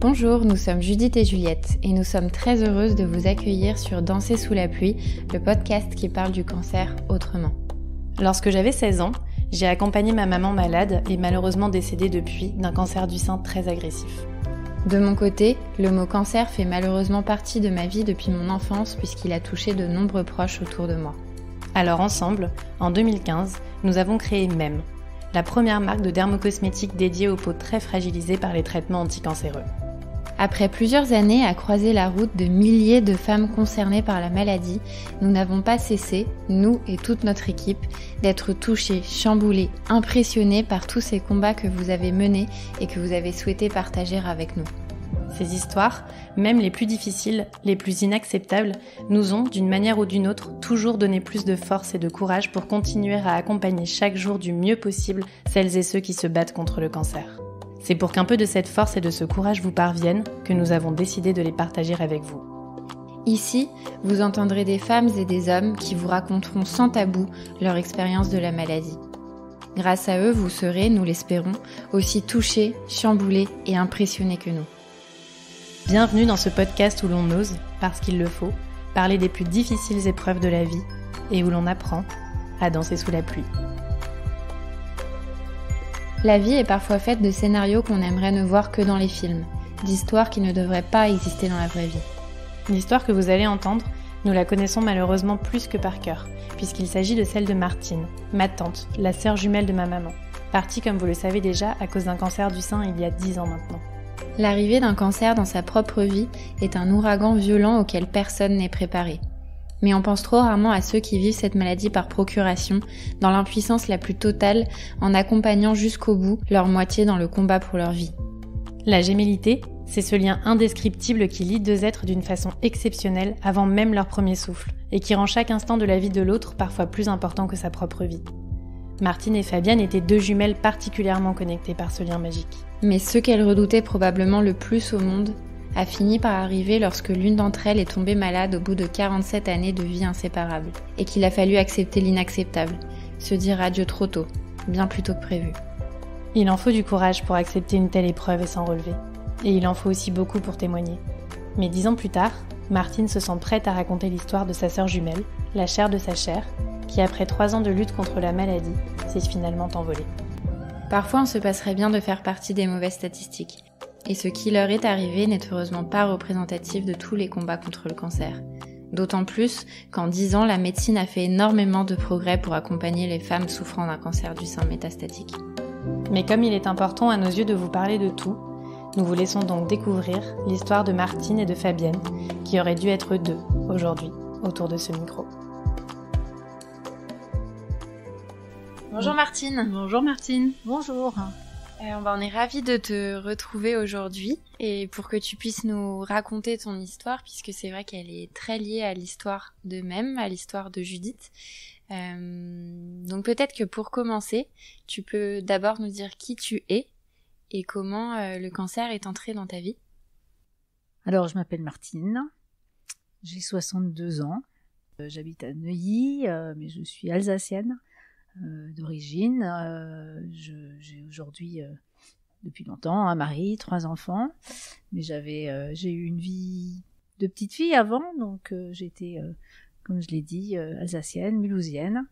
Bonjour, nous sommes Judith et Juliette et nous sommes très heureuses de vous accueillir sur Danser sous la pluie, le podcast qui parle du cancer autrement. Lorsque j'avais 16 ans, j'ai accompagné ma maman malade et malheureusement décédée depuis d'un cancer du sein très agressif. De mon côté, le mot cancer fait malheureusement partie de ma vie depuis mon enfance puisqu'il a touché de nombreux proches autour de moi. Alors ensemble, en 2015, nous avons créé MEM, e la première marque de dermocosmétiques dédiée aux peaux très fragilisées par les traitements anticancéreux. Après plusieurs années à croiser la route de milliers de femmes concernées par la maladie, nous n'avons pas cessé, nous et toute notre équipe, d'être touchés, chamboulés, impressionnés par tous ces combats que vous avez menés et que vous avez souhaité partager avec nous. Ces histoires, même les plus difficiles, les plus inacceptables, nous ont, d'une manière ou d'une autre, toujours donné plus de force et de courage pour continuer à accompagner chaque jour du mieux possible celles et ceux qui se battent contre le cancer. C'est pour qu'un peu de cette force et de ce courage vous parviennent que nous avons décidé de les partager avec vous. Ici, vous entendrez des femmes et des hommes qui vous raconteront sans tabou leur expérience de la maladie. Grâce à eux, vous serez, nous l'espérons, aussi touchés, chamboulés et impressionnés que nous. Bienvenue dans ce podcast où l'on ose, parce qu'il le faut, parler des plus difficiles épreuves de la vie et où l'on apprend à danser sous la pluie. La vie est parfois faite de scénarios qu'on aimerait ne voir que dans les films, d'histoires qui ne devraient pas exister dans la vraie vie. L'histoire que vous allez entendre, nous la connaissons malheureusement plus que par cœur, puisqu'il s'agit de celle de Martine, ma tante, la sœur jumelle de ma maman, partie comme vous le savez déjà à cause d'un cancer du sein il y a 10 ans maintenant. L'arrivée d'un cancer dans sa propre vie est un ouragan violent auquel personne n'est préparé. Mais on pense trop rarement à ceux qui vivent cette maladie par procuration, dans l'impuissance la plus totale, en accompagnant jusqu'au bout leur moitié dans le combat pour leur vie. La gémellité, c'est ce lien indescriptible qui lie deux êtres d'une façon exceptionnelle avant même leur premier souffle, et qui rend chaque instant de la vie de l'autre parfois plus important que sa propre vie. Martine et Fabienne étaient deux jumelles particulièrement connectées par ce lien magique. Mais ce qu'elles redoutaient probablement le plus au monde, a fini par arriver lorsque l'une d'entre elles est tombée malade au bout de 47 années de vie inséparable, et qu'il a fallu accepter l'inacceptable, se dire adieu trop tôt, bien plus tôt que prévu. Il en faut du courage pour accepter une telle épreuve et s'en relever, et il en faut aussi beaucoup pour témoigner. Mais dix ans plus tard, Martine se sent prête à raconter l'histoire de sa sœur jumelle, la chair de sa chair, qui après trois ans de lutte contre la maladie, s'est finalement envolée. Parfois, on se passerait bien de faire partie des mauvaises statistiques et ce qui leur est arrivé n'est heureusement pas représentatif de tous les combats contre le cancer. D'autant plus qu'en 10 ans, la médecine a fait énormément de progrès pour accompagner les femmes souffrant d'un cancer du sein métastatique. Mais comme il est important à nos yeux de vous parler de tout, nous vous laissons donc découvrir l'histoire de Martine et de Fabienne, qui auraient dû être deux aujourd'hui autour de ce micro. Bonjour Martine. Bonjour Martine. Bonjour. Euh, on est ravis de te retrouver aujourd'hui et pour que tu puisses nous raconter ton histoire, puisque c'est vrai qu'elle est très liée à l'histoire de même, à l'histoire de Judith. Euh, donc peut-être que pour commencer, tu peux d'abord nous dire qui tu es et comment euh, le cancer est entré dans ta vie. Alors je m'appelle Martine, j'ai 62 ans, j'habite à Neuilly, mais je suis alsacienne. Euh, d'origine. Euh, j'ai aujourd'hui euh, depuis longtemps, un mari, trois enfants. Mais j'avais, j'ai eu une vie de petite fille avant, donc j'étais, comme je l'ai dit, alsacienne, mulhousienne,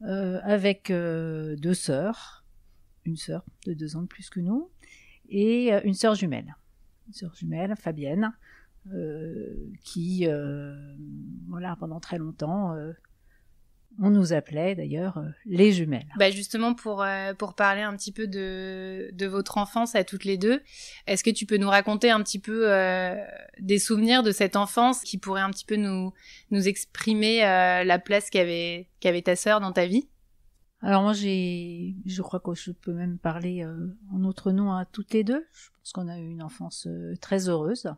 avec deux sœurs, une sœur de deux ans de plus que nous, et une sœur jumelle, une sœur jumelle, Fabienne, qui, voilà, pendant très longtemps, on nous appelait d'ailleurs euh, les jumelles. Bah justement, pour, euh, pour parler un petit peu de, de, votre enfance à toutes les deux, est-ce que tu peux nous raconter un petit peu euh, des souvenirs de cette enfance qui pourraient un petit peu nous, nous exprimer la place qu'avait, qu'avait ta sœur dans ta vie alors moi j'ai, je crois que je peux même parler en notre nom à toutes les deux. Je pense qu'on a eu une enfance très heureuse.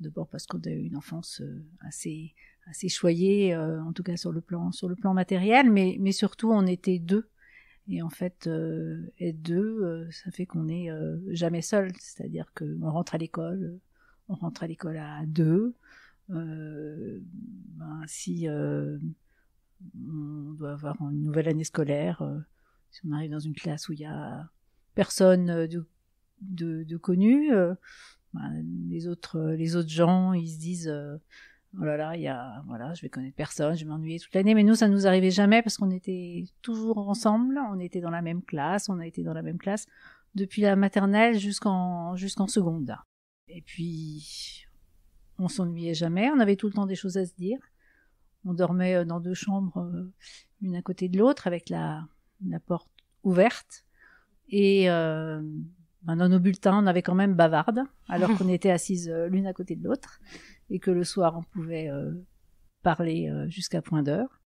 D'abord parce qu'on a eu une enfance euh, assez assez choyée, euh, en tout cas sur le plan sur le plan matériel, mais mais surtout on était deux. Et en fait, euh, être deux, ça fait qu'on n'est jamais seul. C'est-à-dire qu'on rentre à l'école, on rentre à l'école à deux. Ben, si on doit avoir une nouvelle année scolaire, si on arrive dans une classe où il y a personne de, de, de connu, bah, les autres euh, les autres gens ils se disent euh, oh là là il y voilà je vais connaître personne je vais m'ennuyer toute l'année mais nous ça nous arrivait jamais parce qu'on était toujours ensemble on était dans la même classe on a été dans la même classe depuis la maternelle jusqu'en jusqu'en seconde et puis on s'ennuyait jamais on avait tout le temps des choses à se dire on dormait euh, dans deux chambres une à côté de l'autre avec la la porte ouverte et ben, dans nos bulletins, on avait quand même bavarde, alors qu'on était assises euh, l'une à côté de l'autre, et que le soir, on pouvait euh, parler euh, jusqu'à point d'heure.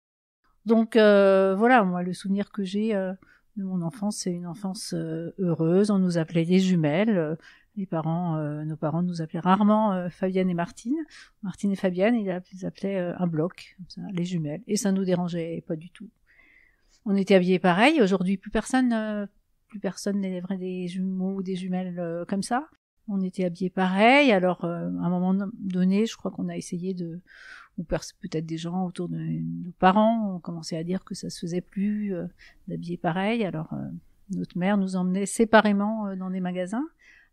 Donc voilà, moi, le souvenir que j'ai de mon enfance, c'est une enfance heureuse. On nous appelait les jumelles. les parents, nos parents nous appelaient rarement Fabienne et Martine. Martine et Fabienne, ils appelaient un bloc, les jumelles. Et ça nous dérangeait pas du tout. On était habillés pareil. Aujourd'hui, plus personne plus personne n'élèverait des jumeaux ou des jumelles euh, comme ça. On était habillés pareil. Alors, euh, à un moment donné, je crois qu'on a essayé de, ou peut-être des gens autour de nos parents ont commencé à dire que ça se faisait plus euh, d'habiller pareil. Alors, notre mère nous emmenait séparément dans des magasins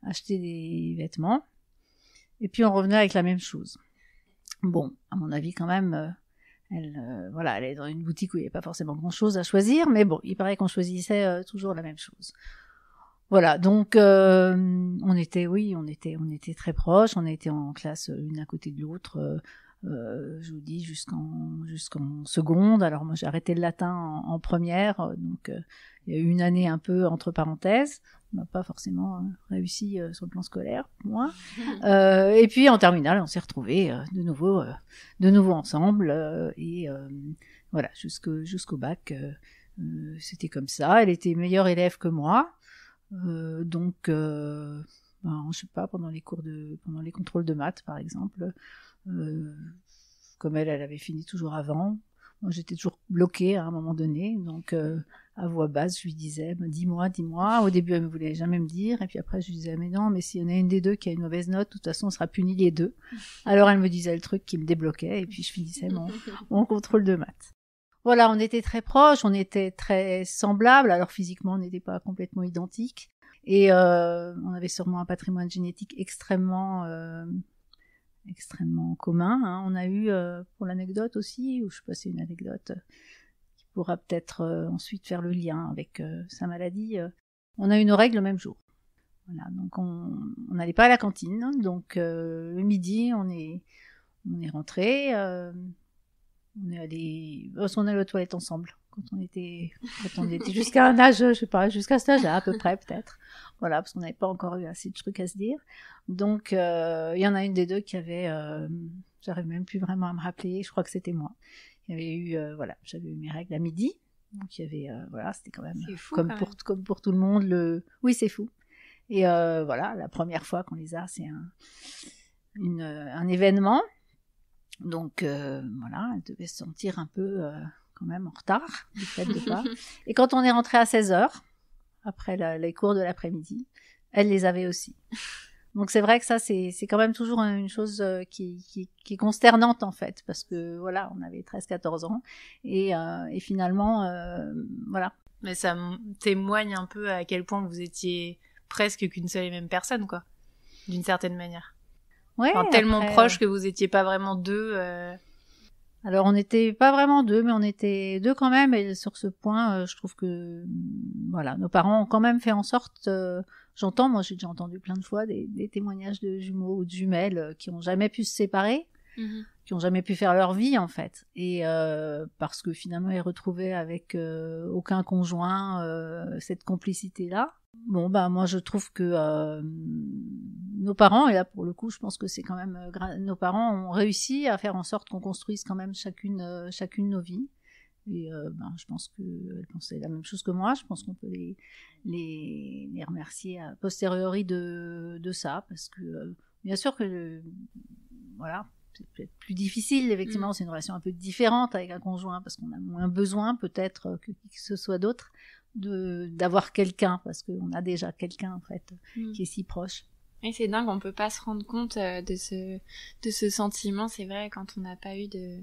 acheter des vêtements. Et puis, on revenait avec la même chose. Bon, à mon avis, quand même, elle, euh, voilà, elle est dans une boutique où il n'y a pas forcément grand-chose à choisir, mais bon, il paraît qu'on choisissait euh, toujours la même chose. Voilà, donc euh, on était, oui, on était, on était très proches, on était en classe une à côté de l'autre. Euh, je vous dis, jusqu'en jusqu'en seconde. Alors moi j'ai arrêté le latin en, première, euh, donc euh, il y a eu une année un peu entre parenthèses. On n'a pas forcément hein, réussi sur le plan scolaire, pour moi. et puis en terminale, on s'est retrouvés de nouveau, de nouveau ensemble. et voilà, jusqu'au jusqu'au bac, c'était comme ça. Elle était meilleure élève que moi, donc. Ben, je sais pas pendant les cours de pendant les contrôles de maths par exemple euh, comme elle, elle avait fini toujours avant. Moi, j'étais toujours bloquée à un moment donné. Donc, euh, à voix basse, je lui disais bah, Dis-moi, dis-moi. Au début, elle ne voulait jamais me dire. Et puis après, je lui disais Mais non, mais s'il y en a une des deux qui a une mauvaise note, de toute façon, on sera puni les deux. Alors, elle me disait le truc qui me débloquait. Et puis, je finissais mon, mon contrôle de maths voilà, on était très proches, on était très semblables, alors physiquement on n'était pas complètement identiques, et euh, on avait sûrement un patrimoine génétique extrêmement extrêmement commun. Hein. On a eu, euh, pour l'anecdote aussi, ou je sais pas, une anecdote euh, qui pourra peut-être euh, ensuite faire le lien avec sa maladie. on a eu nos règles le même jour. Voilà, donc on n'allait pas à la cantine. donc le midi, on est, on est rentré. on est allé, on est allé aux toilettes ensemble quand on était, quand on était jusqu'à un âge, je sais pas, jusqu'à cet âge-là à peu près peut-être. Voilà, parce qu'on n'avait pas encore eu assez de trucs à se dire. Donc, euh, il y en a une des deux qui avait, euh, j'arrive même plus vraiment à me rappeler. Je crois que c'était moi. Il y avait eu, euh, voilà, j'avais eu mes règles à midi. Donc il y avait, euh, voilà, c'était quand même fou, comme pour comme pour tout le monde le. Oui, c'est fou. Et voilà, la première fois qu'on les a, c'est un une, un événement. Donc voilà, elle devait se sentir un peu quand même en retard, du fait de pas. Et quand on est rentré à 16 heures après les cours de l'après-midi, elle les avait aussi. Donc c'est vrai que ça, c'est quand même toujours une chose euh, qui, est consternante en fait, parce que voilà, on avait 13-14 ans, et, euh, et finalement, euh, voilà. Mais ça témoigne un peu à quel point vous étiez presque qu'une seule et même personne, quoi, d'une certaine manière. Ouais, tellement proche que vous étiez pas vraiment deux. Alors on n'était pas vraiment deux, mais on était deux quand même. Et sur ce point, euh, je trouve que mm, voilà, nos parents ont quand même fait en sorte. Euh, j'entends, moi j'ai déjà entendu plein de fois des, témoignages de jumeaux ou de jumelles euh, qui n'ont jamais pu se séparer. Mhm. qui ont jamais pu faire leur vie en fait, et euh, parce que finalement ils retrouvaient avec euh, aucun conjoint euh, cette complicité là. Bon ben, moi je trouve que euh, nos parents et là pour le coup je pense que c'est quand même nos parents ont réussi à faire en sorte qu'on construise quand même chacune chacune nos vies. Et ben, je pense qu'elles pensait la même chose que moi. Je pense qu'on peut les, les, les, remercier a posteriori de, de ça. Parce que, bien sûr que, voilà, c'est peut-être plus difficile, effectivement, mm. c'est une relation un peu différente avec un conjoint parce qu'on a moins besoin peut-être euh, que ce soit d'autre de d'avoir quelqu'un parce qu'on a déjà quelqu'un en fait mm. qui est si proche. Et c'est dingue, on peut pas se rendre compte euh, de ce de ce sentiment, c'est vrai quand on n'a pas eu de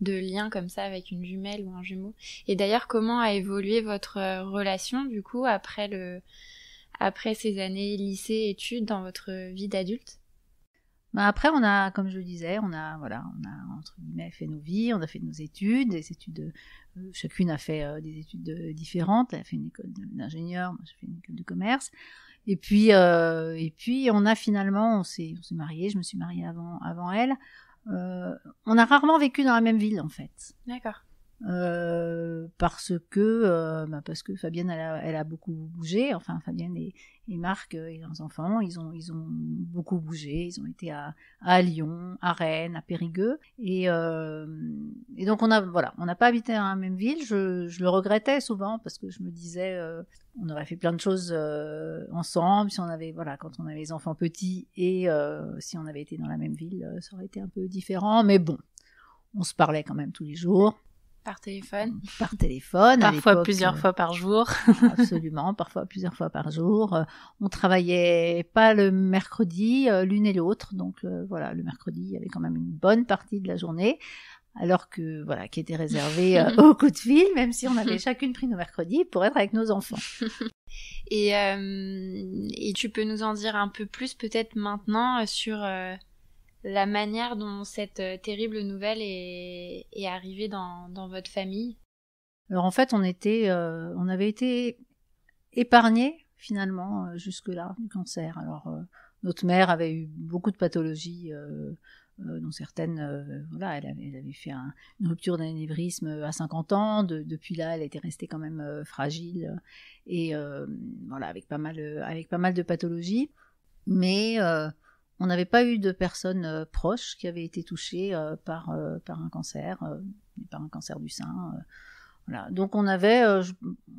de lien comme ça avec une jumelle ou un jumeau. Et d'ailleurs, comment a évolué votre euh, relation du coup après le après ces années lycée études dans votre vie d'adulte bah, après, on a, comme je le disais, on a, voilà, on a entre guillemets fait nos vies, on a fait nos études, des études, euh, chacune a fait euh, des études euh, différentes. Elle a fait une école d'ingénieur, moi j'ai fait une école de commerce. Et puis, et puis, on a finalement, on s'est, on mariés. Je me suis mariée avant, avant elle. on a rarement vécu dans la même ville en fait. D'accord. Euh, parce que euh, bah parce que Fabienne elle a, elle a, beaucoup bougé enfin Fabienne et, Marc euh, et leurs enfants ils ont ils ont beaucoup bougé ils ont été à, à Lyon à Rennes à Périgueux et, euh, et donc on a voilà on n'a pas habité dans la même ville je, je, le regrettais souvent parce que je me disais on aurait fait plein de choses ensemble si on avait voilà quand on avait les enfants petits et si on avait été dans la même ville ça aurait été un peu différent mais bon on se parlait quand même tous les jours par téléphone. Par téléphone. Parfois plusieurs euh, fois par jour. absolument, parfois plusieurs fois par jour. Euh, on travaillait pas le mercredi, euh, l'une et l'autre. Donc voilà, le mercredi, il y avait quand même une bonne partie de la journée. Alors que voilà, qui était réservée au aux de fil, même si on avait chacune pris nos mercredis pour être avec nos enfants. Et, et tu peux nous en dire un peu plus peut-être maintenant sur la manière dont cette euh, terrible nouvelle est, arrivée dans, votre famille Alors en fait, euh, on, avait été épargnés finalement euh, jusque-là du cancer. Alors notre mère avait eu beaucoup de pathologies. dont certaines, voilà, elle avait, fait une rupture d'anévrisme à 50 ans. depuis là, elle était restée quand même fragile et voilà, avec pas mal, avec pas mal de pathologies. Mais on n'avait pas eu de personnes euh, proches qui avaient été touchées euh, par, euh, par un cancer, par un cancer du sein. Donc on avait,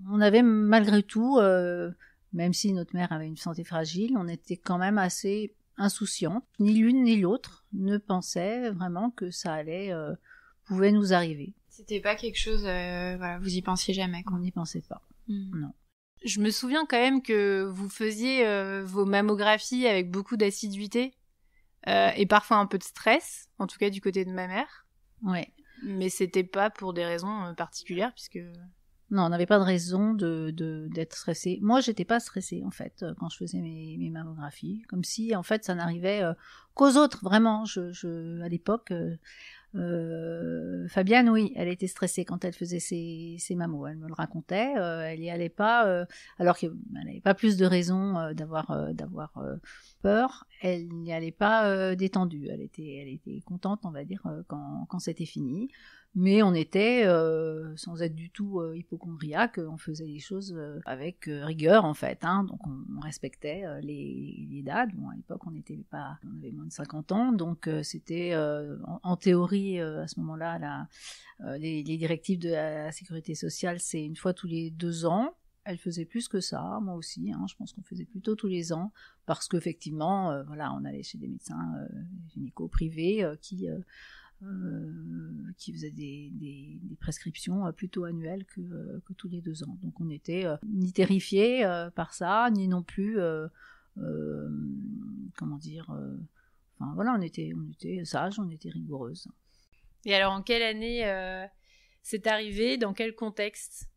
on avait malgré tout, même si notre mère avait une santé fragile, on était quand même assez insouciante. Ni l'une ni l'autre ne pensait vraiment que ça allait, pouvait nous arriver. C'était pas quelque chose, vous y pensiez jamais. On n'y pensait pas. Hmm. Non. Je me souviens quand même que vous faisiez euh, vos mammographies avec beaucoup d'assiduité euh, et parfois un peu de stress, en tout cas du côté de ma mère. Ouais. Mais c'était pas pour des raisons euh, particulières puisque. Non, on n'avait pas de raison de, d'être stressé. Moi, j'étais pas stressée en fait quand je faisais mes, mammographies, comme si en fait ça n'arrivait qu'aux autres. Vraiment, à l'époque. Euh, Fabienne, oui, elle était stressée quand elle faisait ses, ses mamots. Elle me le racontait. Euh, elle y allait pas, euh, alors qu'elle n'avait pas plus de raison d'avoir d'avoir peur elle n'y allait pas euh, détendue. Elle était, elle était contente, on va dire, euh, quand, quand c'était fini. Mais on était, euh, sans être du tout hypochondriaque, on faisait les choses avec rigueur, en fait. Hein. Donc, on, respectait les, les, dates. Bon, à l'époque, on n'était pas, on avait moins de 50 ans. Donc, c'était, en, théorie, à ce moment-là, les, les directives de la sécurité sociale, c'est une fois tous les deux ans elle faisait plus que ça, moi aussi. Hein, je pense qu'on faisait plutôt tous les ans parce qu'effectivement, euh, voilà, on allait chez des médecins euh, privés euh, qui qui faisaient des, prescriptions plutôt annuelles que, tous les deux ans. Donc on n'était ni terrifiés par ça, ni non plus, comment dire, enfin voilà, on était, on était sages, on était rigoureuses. Et alors en quelle année c'est arrivé, dans quel contexte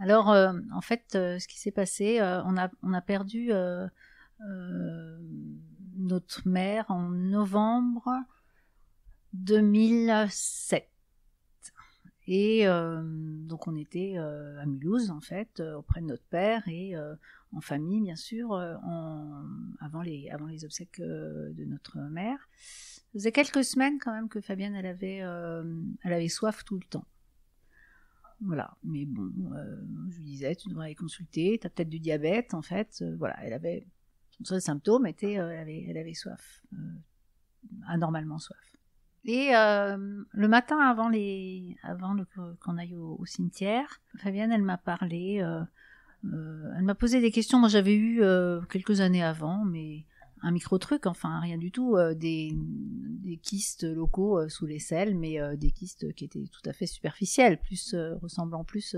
alors, euh, en fait, euh, ce qui s'est passé, euh, on, a, perdu notre mère en novembre 2007. Et donc, on était à Mulhouse, en fait, auprès de notre père et en famille, bien sûr, avant, les, obsèques de notre mère. Ça faisait quelques semaines, quand même, que Fabienne, elle avait soif tout le temps. Voilà, mais bon, euh, je lui disais, tu devrais aller consulter, tu as peut-être du diabète, en fait. Euh, voilà, elle avait. Son seul symptôme était, euh, elle, avait, soif, anormalement soif. Et le matin avant, les, avant qu'on aille au, au, cimetière, Fabienne, elle m'a parlé, elle m'a posé des questions. Moi, j'avais eu quelques années avant, mais un micro-truc, enfin rien du tout, euh, des, des, kystes locaux euh, sous les selles, mais euh, des kystes qui étaient tout à fait superficiels, plus ressemblant plus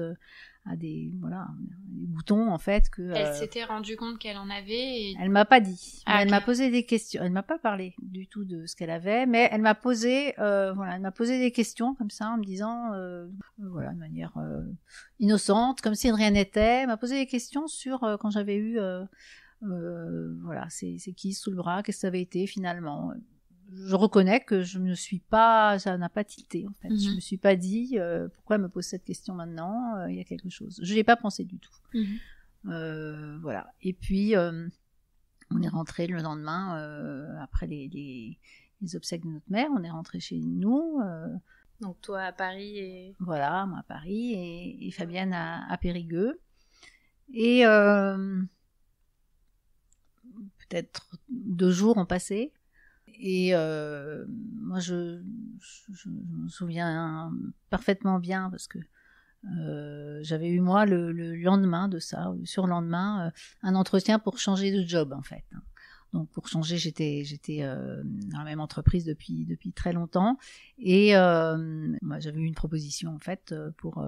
à des, voilà, des boutons en fait. Que, elle s'était rendue compte qu'elle en avait et... Elle m'a pas dit. Ah, elle m'a posé des questions. Elle m'a pas parlé du tout de ce qu'elle avait, mais elle m'a posé, voilà, elle m'a posé des questions comme ça en me disant, voilà, de manière innocente, comme si rien n'était. Elle m'a posé des questions sur quand j'avais eu. Euh, voilà, c'est qui sous le bras, qu'est-ce que ça avait été finalement je reconnais que je ne suis pas, ça n'a pas tilté en fait. Je mhm. me suis pas dit euh, pourquoi elle me pose cette question maintenant. Euh, il y a quelque chose. Je n'y ai pas pensé du tout. Mhm. voilà. Et puis on est rentré le lendemain après les, obsèques de notre mère. On est rentré chez nous. Donc toi à Paris et voilà moi à Paris et, Fabienne à, à Périgueux. Et peut-être deux jours ont passé. Et euh, moi, je, me souviens parfaitement bien parce que euh, j'avais eu moi le, lendemain de ça, sur le lendemain, euh, un entretien pour changer de job en fait. Donc pour changer, j'étais dans la même entreprise depuis très longtemps et moi j'avais eu une proposition en fait pour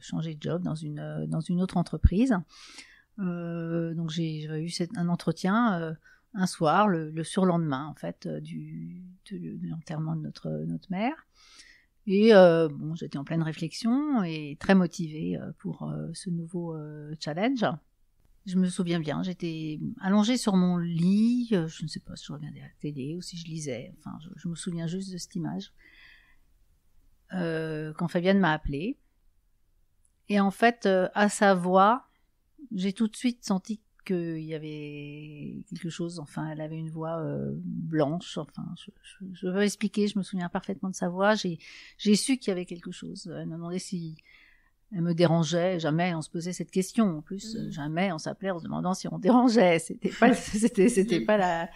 changer de job dans une autre entreprise. Euh, donc j'ai eu un entretien euh, un soir, le, surlendemain en fait euh, du, de, de l'enterrement de notre, notre mère. Et bon, j'étais en pleine réflexion et très motivée pour ce nouveau challenge. Je me souviens bien, j'étais allongée sur mon lit, je ne sais pas si je regardais la télé ou si je lisais, enfin je, je me souviens juste de cette image, quand Fabienne m'a appelée. Et en fait, à sa voix, j'ai tout de suite senti qu'il y avait quelque chose, enfin, elle avait une voix euh, blanche, enfin, je, veux expliquer, je me souviens parfaitement de sa voix, j'ai, su qu'il y avait quelque chose. Elle m'a demandé si elle me dérangeait, jamais on se posait cette question, en plus, mm. jamais on s'appelait en se demandant si on dérangeait, c'était pas, c'était, c'était pas la,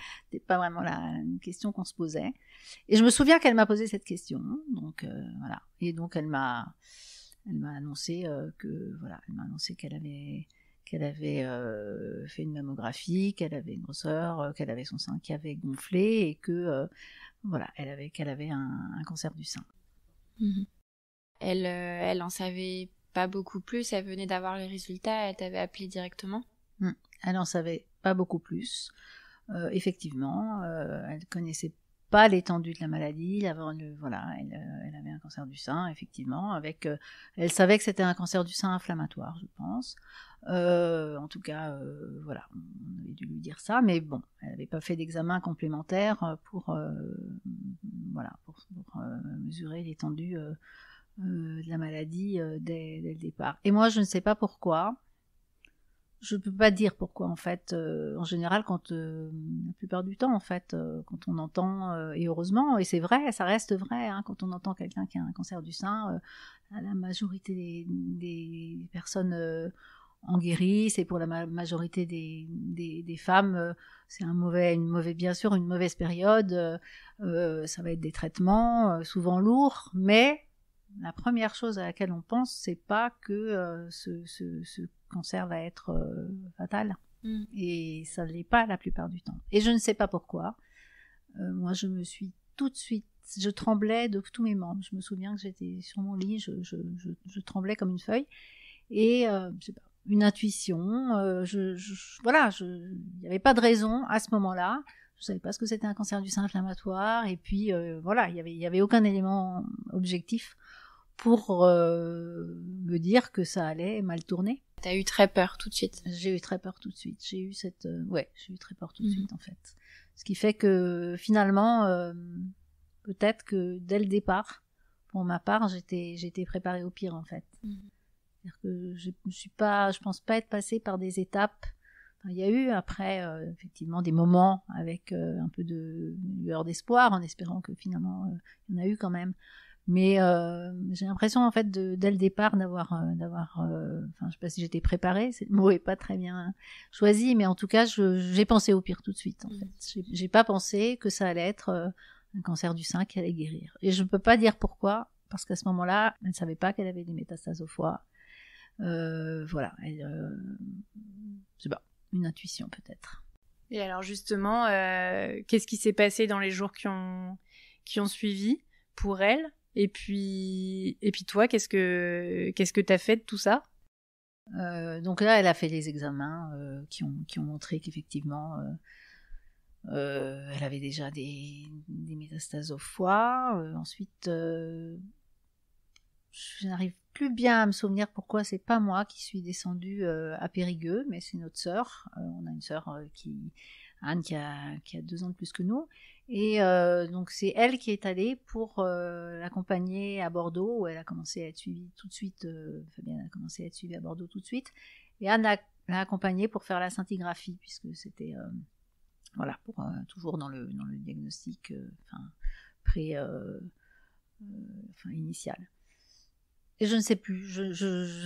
pas vraiment la question qu'on se posait. Et je me souviens qu'elle m'a posé cette question, donc euh, voilà, et donc elle m'a, elle m'a annoncé euh, que, voilà, elle m'a annoncé qu'elle avait qu'elle avait fait une mammographie, qu'elle avait une grosseur, qu'elle avait son sein qui avait gonflé et que voilà, elle avait qu'elle avait un, cancer du sein. Mmh elle, elle en savait pas beaucoup plus. Elle venait d'avoir les résultats. Elle t'avait appelé directement. Mmh. Elle en savait pas beaucoup plus. effectivement, elle connaissait pas l'étendue de la maladie. Elle avait, voilà, elle, avait un cancer du sein, effectivement. Avec, elle savait que c'était un cancer du sein inflammatoire, je pense. Euh, en tout cas, euh, voilà, on avait dû lui dire ça, mais bon, elle n'avait pas fait d'examen complémentaire euh, pour, voilà, pour, mesurer l'étendue de la maladie dès, le départ. Et moi, je ne sais pas pourquoi. Je ne peux pas dire pourquoi en fait. en général, quand la plupart du temps, en fait, quand on entend et heureusement, et c'est vrai, ça reste vrai, hein, quand on entend quelqu'un qui a un cancer du sein, la majorité des, des personnes en guérit. C'est pour la majorité des, des, femmes, euh, c'est un mauvais, une mauvaise, bien sûr, une mauvaise période. Euh, euh, ça va être des traitements souvent lourds, mais la première chose à laquelle on pense, c'est pas que ce, cancer va être fatal. Mm. Et ça ne l'est pas la plupart du temps. Et je ne sais pas pourquoi. moi, je me suis tout de suite je tremblais de tous mes membres. Je me souviens que j'étais sur mon lit, je, tremblais comme une feuille. Et euh, je sais pas, une intuition. Euh, je, je, voilà, je n'y avait pas de raison à ce moment-là. Je ne savais pas ce que c'était un cancer du sein inflammatoire. Et puis euh, voilà, il y avait, y avait aucun élément objectif pour euh, me dire que ça allait mal tourner. T'as eu très peur tout de suite. J'ai eu très peur tout de suite. J'ai eu cette, ouais, j'ai eu très peur tout de mhm. suite en fait. Ce qui fait que finalement, peut-être que dès le départ, pour ma part, j'étais, j'étais préparée au pire en fait. Mhm. C'est-à-dire que je ne suis pas, je pense pas être passée par des étapes. il y a eu après euh, effectivement des moments avec euh, un peu de lueur d'espoir, en espérant que finalement euh, il y en a eu quand même. Mais j'ai l'impression en fait dès le départ d'avoir, d'avoir, enfin je sais pas si j'étais préparée, c'est, le mot n'est pas très bien choisi, mais en tout cas j'ai pensé au pire tout de suite. En fait, j'ai, j'ai pas pensé que ça allait être un cancer du sein qui allait guérir. Et je ne peux pas dire pourquoi, parce qu'à ce moment-là, elle ne savait pas qu'elle avait des métastases au foie euh, voilà, euh, c'est pas, une intuition peut-être. Et alors justement, euh, qu'est-ce qui s'est passé dans les jours qui ont, qui ont suivi pour elle et puis, et puis toi, qu'est-ce que qu'est-ce que t'as fait de tout ça Donc là, elle a fait les examens qui ont montré qu'effectivement, elle avait déjà des, métastases au foie. ensuite, je n'arrive plus bien à me souvenir pourquoi c'est pas moi qui suis descendue euh, à Périgueux, mais c'est notre sœur. Euh, on a une sœur euh, qui, Anne, qui a, deux ans de plus que nous. Et donc c'est elle qui est allée pour l'accompagner à Bordeaux, où elle a commencé à être suivie tout de suite. Fabien a commencé à être suivie à Bordeaux tout de suite. Et Anne l'a accompagnée pour faire la scintigraphie, puisque c'était voilà pour toujours dans le dans le diagnostic, enfin pré, initial. Et je ne sais plus. Je,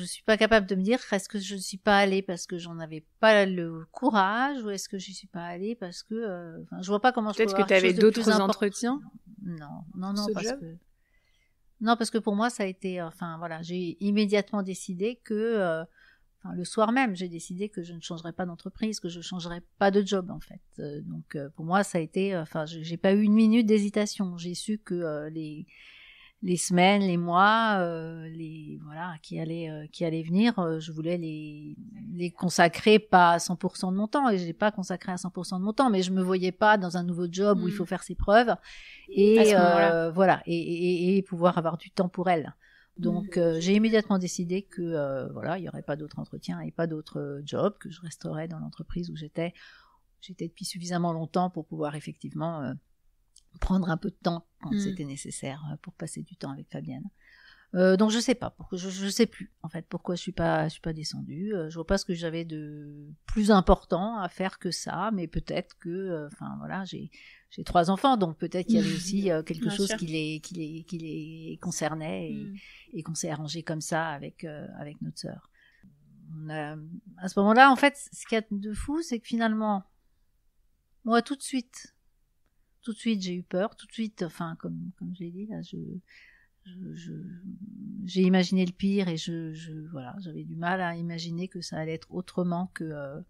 ne suis pas capable de me dire est-ce que je ne suis pas allée parce que j'en avais pas le courage ou est-ce que je ne suis pas allée parce que Je euh, enfin, je vois pas comment je peut-être que tu avais d'autres entretiens. Non, non, non, parce que non parce que pour moi ça a été enfin voilà j'ai immédiatement décidé que euh, enfin, le soir même j'ai décidé que je ne changerais pas d'entreprise que je ne changerais pas de job en fait euh, donc pour moi ça a été enfin j'ai pas eu une minute d'hésitation j'ai su que les les semaines, les mois, euh, les voilà qui allaient euh, qui allaient venir, euh, je voulais les les consacrer pas à 100% de mon temps et j'ai pas consacré à 100% de mon temps, mais je me voyais pas dans un nouveau job où il faut mm. faire ses preuves et voilà et, et, et, pouvoir avoir du temps pour elle. Donc mm. j'ai immédiatement décidé que voilà il y aurait pas d'autres entretiens et pas d'autres jobs, que je resterais dans l'entreprise où j'étais j'étais depuis suffisamment longtemps pour pouvoir effectivement prendre un peu de temps quand mm. c'était nécessaire euh, pour passer du temps avec Fabienne. Euh, donc je sais pas, je, je sais plus en fait pourquoi je suis pas, je suis pas descendue. Euh, je vois pas ce que j'avais de plus important à faire que ça, mais peut-être que, enfin voilà, j'ai trois enfants, donc peut-être qu'il y avait aussi quelque chose qui les qui les qui les concernait et, mm. qu'on s'est arrangé comme ça avec avec notre sœur. à ce moment-là, en fait, ce qu'il y a de fou, c'est que finalement, moi tout de suite, tout de suite, j'ai eu peur. Tout de suite, enfin, comme, comme je l'ai dit, là, j'ai imaginé le pire et je, j'avais du mal à imaginer que ça allait être autrement que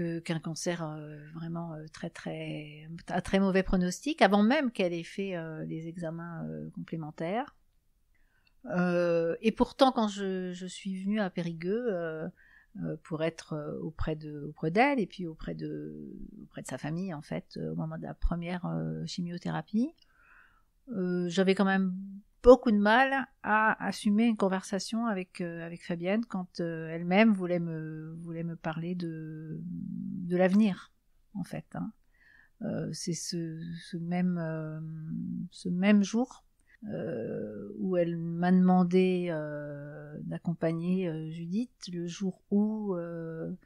euh, qu'un cancer euh, vraiment euh, très très à très mauvais pronostic avant même qu'elle ait fait les examens complémentaires. et pourtant, quand je, suis venue à Périgueux, euh, pour être euh, auprès auprès d'elle et puis auprès de auprès de sa famille en fait euh, au moment de la première chimiothérapie j'avais quand même beaucoup de mal à assumer une conversation avec avec Fabienne quand elle-même voulait me voulait me parler de de l'avenir en fait hein. c'est ce, même ce même jour euh, où elle m'a demandé euh, d'accompagner euh, Judith le jour où elle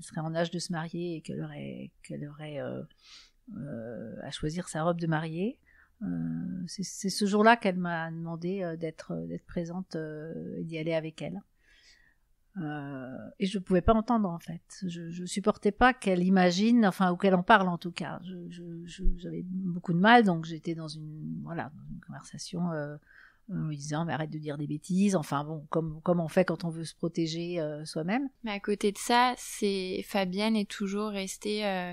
serait en âge de se marier et qu'elle aurait, à choisir sa robe de mariée. c'est ce jour-là qu'elle m'a demandé d'être présente et d'y aller avec elle. Euh, et je ne pouvais pas entendre en fait. Je ne supportais pas qu'elle imagine, enfin ou qu'elle en parle en tout cas. J'avais beaucoup de mal, donc j'étais dans une voilà une conversation euh, en me disant mais arrête de dire des bêtises. Enfin bon, comme comme on fait quand on veut se protéger euh, soi-même. Mais à côté de ça, c'est Fabienne est toujours restée euh,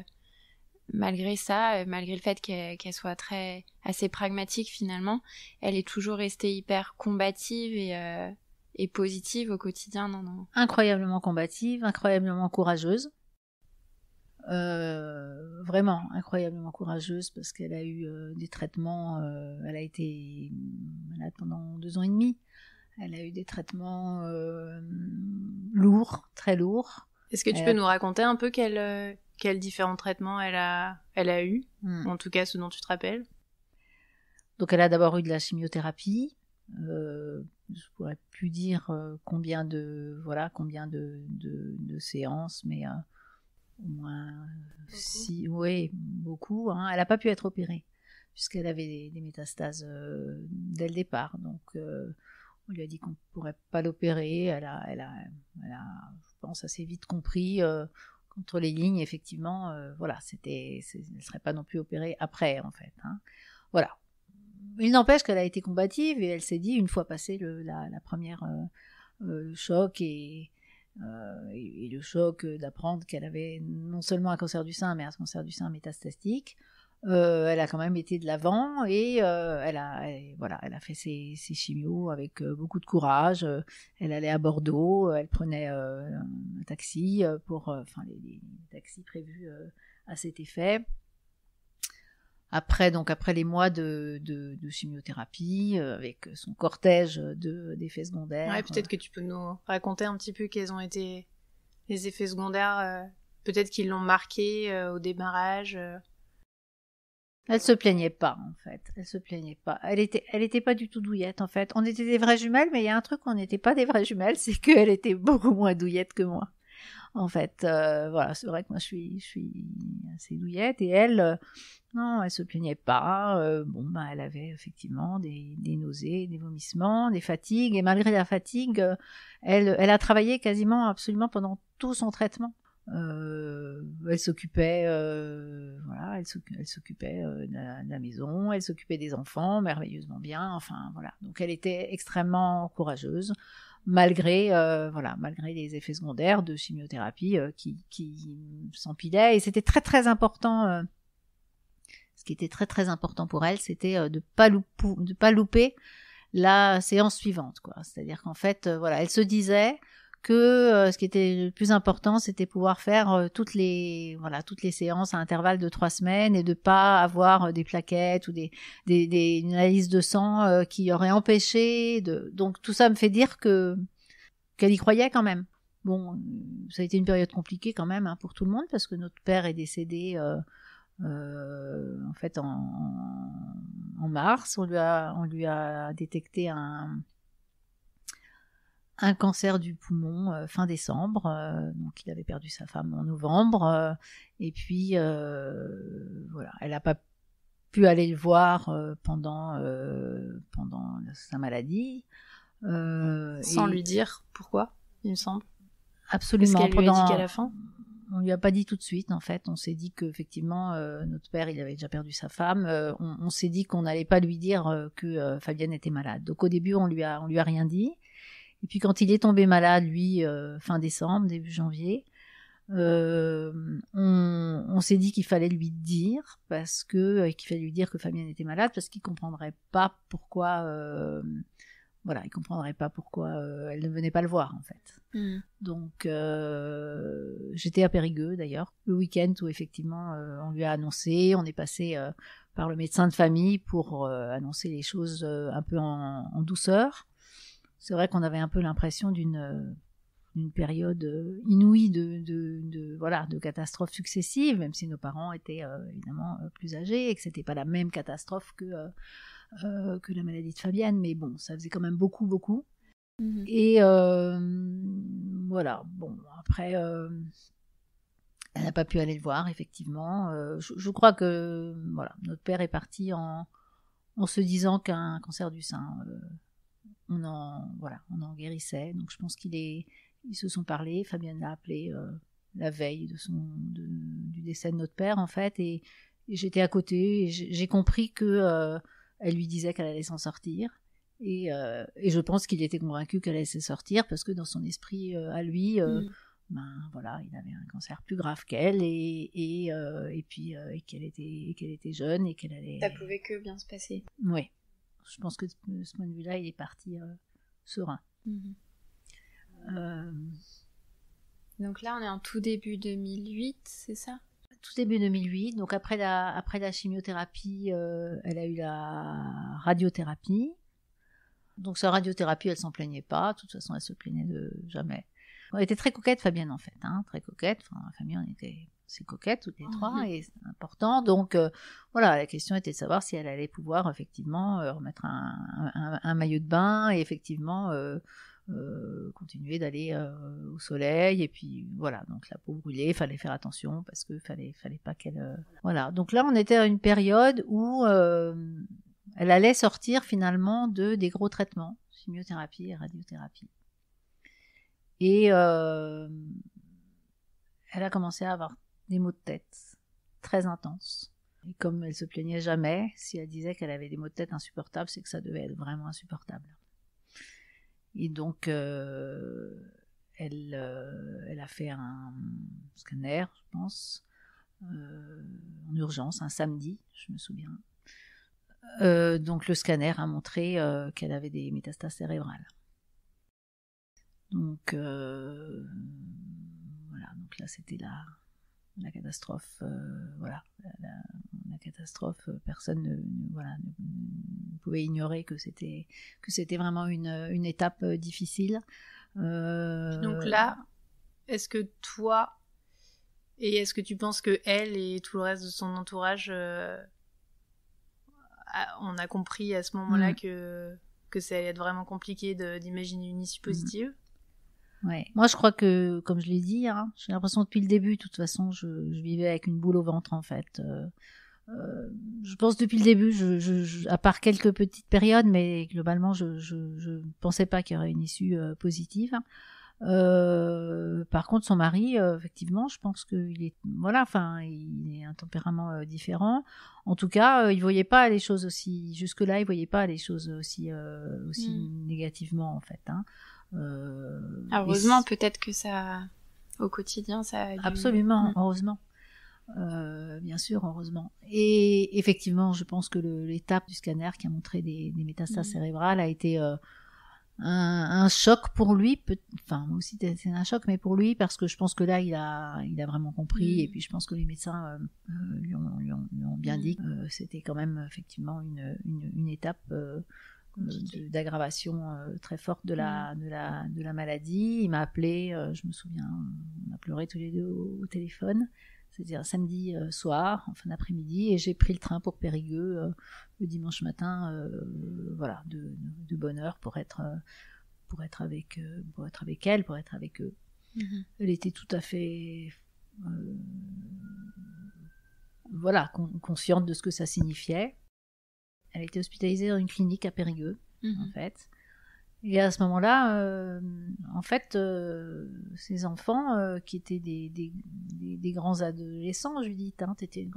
malgré ça, malgré le fait qu'elle soit très assez pragmatique finalement, elle est toujours restée hyper combative et et positive au quotidien. Non, non. Incroyablement combative, incroyablement courageuse. Euh, vraiment incroyablement courageuse parce qu'elle a eu euh, des traitements. Euh, elle a été malade pendant deux ans et demi. Elle a eu des traitements lourds, très lourds. Est-ce que tu peux nous raconter un peu quels différents traitements elle a, elle a eu, hmm. en tout cas ce dont tu te rappelles Donc elle a d'abord eu de la chimiothérapie, je euh, je pourrais plus dire euh, combien de voilà combien de, séances, mais euh, au moins beaucoup. si oui beaucoup. Hein. Elle n'a pas pu être opérée puisqu'elle avait des, métastases dès le départ, donc on lui a dit qu'on ne pourrait pas l'opérer. Elle a, elle, a, je pense assez vite compris. Contre les lignes, effectivement, voilà, c'était, elle ne serait pas non plus opérée après, en fait. Hein. Voilà, il n'empêche qu'elle a été combative et elle s'est dit, une fois passé le, la, première euh, euh, choc euh, et, le choc d'apprendre qu'elle avait non seulement un cancer du sein, mais un cancer du sein métastatique, elle a quand même été de l'avant et elle a voilà elle a fait ses, ses chimios avec beaucoup de courage elle allait à Bordeaux elle prenait un taxi pour enfin les, taxis prévus à cet effet après donc après les mois de, de, de chimiothérapie euh, avec son cortège de d'effets secondaires. peut-être euh. que tu peux nous raconter un petit peu quels ont été les effets secondaires, euh, peut-être qu'ils l'ont marqué au démarrage. Elle se plaignait pas en fait, elle se plaignait pas. Elle était elle était pas du tout douillette en fait. On était des vraies jumelles mais il y a un truc on n'était pas des vraies jumelles, c'est qu'elle était beaucoup moins douillette que moi. En fait, voilà, c'est vrai que moi je suis je suis assez douillette et elle non, elle se plaignait pas. Euh, bon, bah, elle avait effectivement des, nausées, des vomissements, des fatigues. Et malgré la fatigue, euh, elle, a travaillé quasiment absolument pendant tout son traitement. Euh, elle s'occupait, voilà, elle, s'occupait de, la maison, elle s'occupait des enfants merveilleusement bien. Enfin, voilà. Donc, elle était extrêmement courageuse malgré voilà malgré les effets secondaires de chimiothérapie qui, s'empilaient et c'était très très important ce qui était très très important pour elle, c'était euh, de pas pas louper la séance suivante. Quoi. C'est-à-dire qu'en fait, euh, voilà, elle se disait que euh, ce qui était le plus important, c'était pouvoir faire toutes les voilà toutes les séances à intervalles de trois semaines et de pas avoir des plaquettes ou des, des, de sang qui aurait empêché de donc tout ça me fait dire que qu'elle y croyait quand même. Bon, ça a été une période compliquée quand même hein, pour tout le monde parce que notre père est décédé euh, en fait, en, mars, on lui a, détecté un, cancer du poumon euh, fin décembre. Euh, donc il avait perdu sa femme en novembre. et puis voilà, elle n'a pas pu aller le voir pendant, sa maladie. Sans lui dire pourquoi, il me semble. Absolument. Est-ce qu'elle a dit qu'à la fin on lui a pas dit tout de suite en fait. On s'est dit qu'effectivement euh, notre père il avait déjà perdu sa femme. Euh, on, s'est dit qu'on n'allait pas lui dire euh, que Fabienne était malade. Donc au début on lui a on lui a rien dit. Et puis quand il est tombé malade lui fin décembre début janvier, on, s'est dit qu'il fallait lui dire parce que qu'il fallait lui dire que Fabienne était malade parce qu'il comprendrait pas pourquoi voilà, il comprendrait pas pourquoi euh, elle ne venait pas le voir en fait. Hmm. Donc euh, j'étais à Périgueux d'ailleurs, le week-end où effectivement euh, on lui a annoncé, on est passé par le médecin de famille pour annoncer les choses un peu en, douceur. C'est vrai qu'on avait un peu l'impression d'une période inouïe de, voilà de catastrophes successives, même si nos parents étaient évidemment plus âgés et que c'était pas la même catastrophe que euh, que la maladie de Fabienne, mais bon, ça faisait quand même beaucoup, beaucoup. Mhm. Et euh, voilà, bon, après, euh, elle n'a pas pu aller le voir, effectivement. Je, crois que voilà, notre père est parti en, se disant qu'un cancer du sein, on en voilà, on en guérissait. Donc je pense qu'ils est, se sont parlé. Fabienne l'a appelé la veille de son du décès de notre père en fait et, j'étais à côté et j'ai compris que elle lui disait qu'elle allait s'en sortir. Euh, et, je pense qu'il était convaincu qu'elle allait s'en sortir parce que dans son esprit euh, à lui, euh, mm. ben voilà, il avait un cancer plus grave qu'elle et et, et puis qu'elle était qu'elle était jeune et qu'elle allait. Ça pouvait que bien se passer. Oui, je pense que de ce point de vue-là, il est parti serein. Mhm. Donc là, on est en tout début 2008, c'est ça tout début 2008. Donc après la, après la chimiothérapie, euh, elle a eu la radiothérapie. Donc sa radiothérapie, elle s'en plaignait pas. De toute façon, elle se plaignait de jamais. elle était très coquette, Fabienne, en fait. Hein, très coquette. Enfin, la famille, on était c'est coquette toutes les oh, trois et c'est important. Donc euh, voilà, la question était de savoir si elle allait pouvoir effectivement euh, remettre un, un, maillot de bain et effectivement euh, continuer d'aller euh, au soleil et puis voilà donc la peau brûlée fallait faire attention parce que fallait fallait pas qu'elle euh, voilà donc là on était à une période où elle allait sortir finalement de des gros traitements chimiothérapie et radiothérapie et elle a commencé à avoir des maux de tête très intenses et comme elle se plaignait jamais si elle disait qu'elle avait des maux de tête insupportables c'est que ça devait être vraiment insupportable et donc, euh, euh, elle, a fait un scanner, je pense, euh, en urgence, un samedi, je me souviens. donc, le scanner a montré qu'elle avait des métastases cérébrales. Donc, voilà, donc là, c'était la, la catastrophe. voilà, la catastrophe, euh, personne ne, pouvait ignorer que c'était que c'était vraiment une, étape euh, difficile. Euh, Donc là, est-ce que toi et est-ce que tu penses que elle et tout le reste de son entourage, on a compris à ce moment-là mm. que que ça allait être vraiment compliqué d'imaginer une issue mm. positive. Ouais. Moi, je crois que, comme je l'ai dit, hein, j'ai l'impression depuis le début, de toute façon, je, vivais avec une boule au ventre, en fait. Euh, je pense depuis le début, je, je, à part quelques petites périodes, mais globalement, je ne pensais pas qu'il y aurait une issue euh, positive. Euh, par contre, son mari, euh, effectivement, je pense qu'il est, voilà, enfin, il est un tempérament différent. En tout cas, il voyait pas les choses aussi jusque-là, il voyait pas les choses aussi aussi hmm. négativement en fait. Hein. heureusement, peut-être que ça, au quotidien, ça. A Absolument, hmm. heureusement. Euh, bien sûr, heureusement. Et effectivement, je pense que l'étape du scanner qui a montré des, des métastases mm. cérébrales a été euh, un, choc pour lui. enfin, moi aussi, c'est un choc, mais pour lui, parce que je pense que là, il a, il a vraiment compris. Mm. Et puis, je pense que les médecins euh, lui, ont, bien mm. dit que c'était quand même effectivement une, une, étape d'aggravation très forte de la, de la, de la maladie. Il m'a appelé, je me souviens, on a pleuré tous les deux au téléphone c'est-à-dire samedi euh, soir, en fin d'après-midi, et j'ai pris le train pour Périgueux euh, le dimanche matin, euh, voilà, de, bonne heure pour être, pour être avec, pour être avec elle, pour être avec eux. Mhm. Elle était tout à fait, voilà, consciente de ce que ça signifiait. Elle était hospitalisée dans une clinique à Périgueux, en mhm. fait. Et à ce moment-là, euh, en fait, euh, ces enfants euh, qui étaient des, des, grands adolescents, Judith, tu étais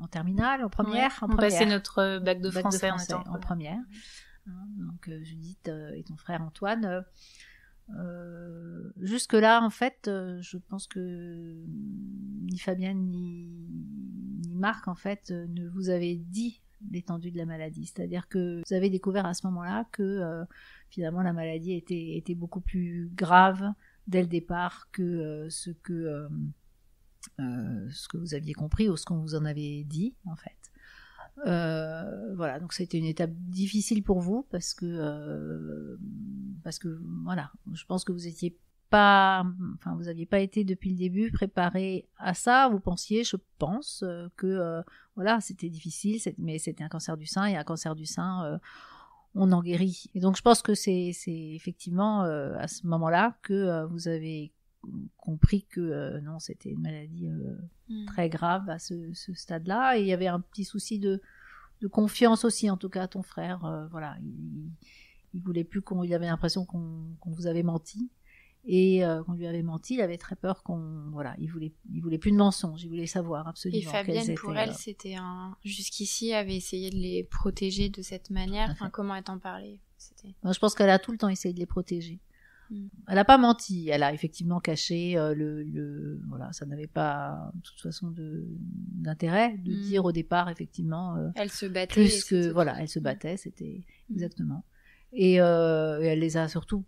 en terminale, en première, on passait notre bac de, français, en, première. Hein, donc Judith et ton frère Antoine. Jusque-là, en fait, je pense que ni Fabienne ni, ni Marc, en fait, ne vous avaient dit l'étendue de la maladie. C'est-à-dire que vous avez découvert à ce moment-là que euh, finalement la maladie était, était beaucoup plus grave dès le départ que euh, ce que euh, ce que vous aviez compris ou ce qu'on vous en avait dit en fait. voilà, donc c'était une étape difficile pour vous parce que parce que voilà, je pense que vous étiez pas, enfin, vous n'aviez pas été depuis le début préparé à ça. Vous pensiez, je pense, euh, que euh, voilà, c'était difficile, mais c'était un cancer du sein et un cancer du sein, euh, on en guérit. Et donc, je pense que c'est effectivement à ce moment-là que vous avez compris que non, c'était une maladie hmm. très grave à ce, stade-là. Et il y avait un petit souci de, confiance aussi, en tout cas, à ton frère. voilà, il, voulait plus qu'on, il avait l'impression qu'on vous avait menti et euh, qu'on lui avait menti, il avait très peur qu'on voilà, il voulait il voulait plus de mensonges, il voulait savoir absolument. Et Fabienne pour elle, euh, c'était un jusqu'ici avait essayé de les protéger de cette manière. Enfin, comment elle t'en parlait je pense qu'elle a tout le temps essayé de les protéger. Hmm. Elle n'a pas menti, elle a effectivement caché euh, le, le, voilà, ça n'avait pas de toute façon d'intérêt de, hmm. dire au départ effectivement. elle se battait. Plus que voilà, elle se hmm. battait, c'était exactement. et elle les a surtout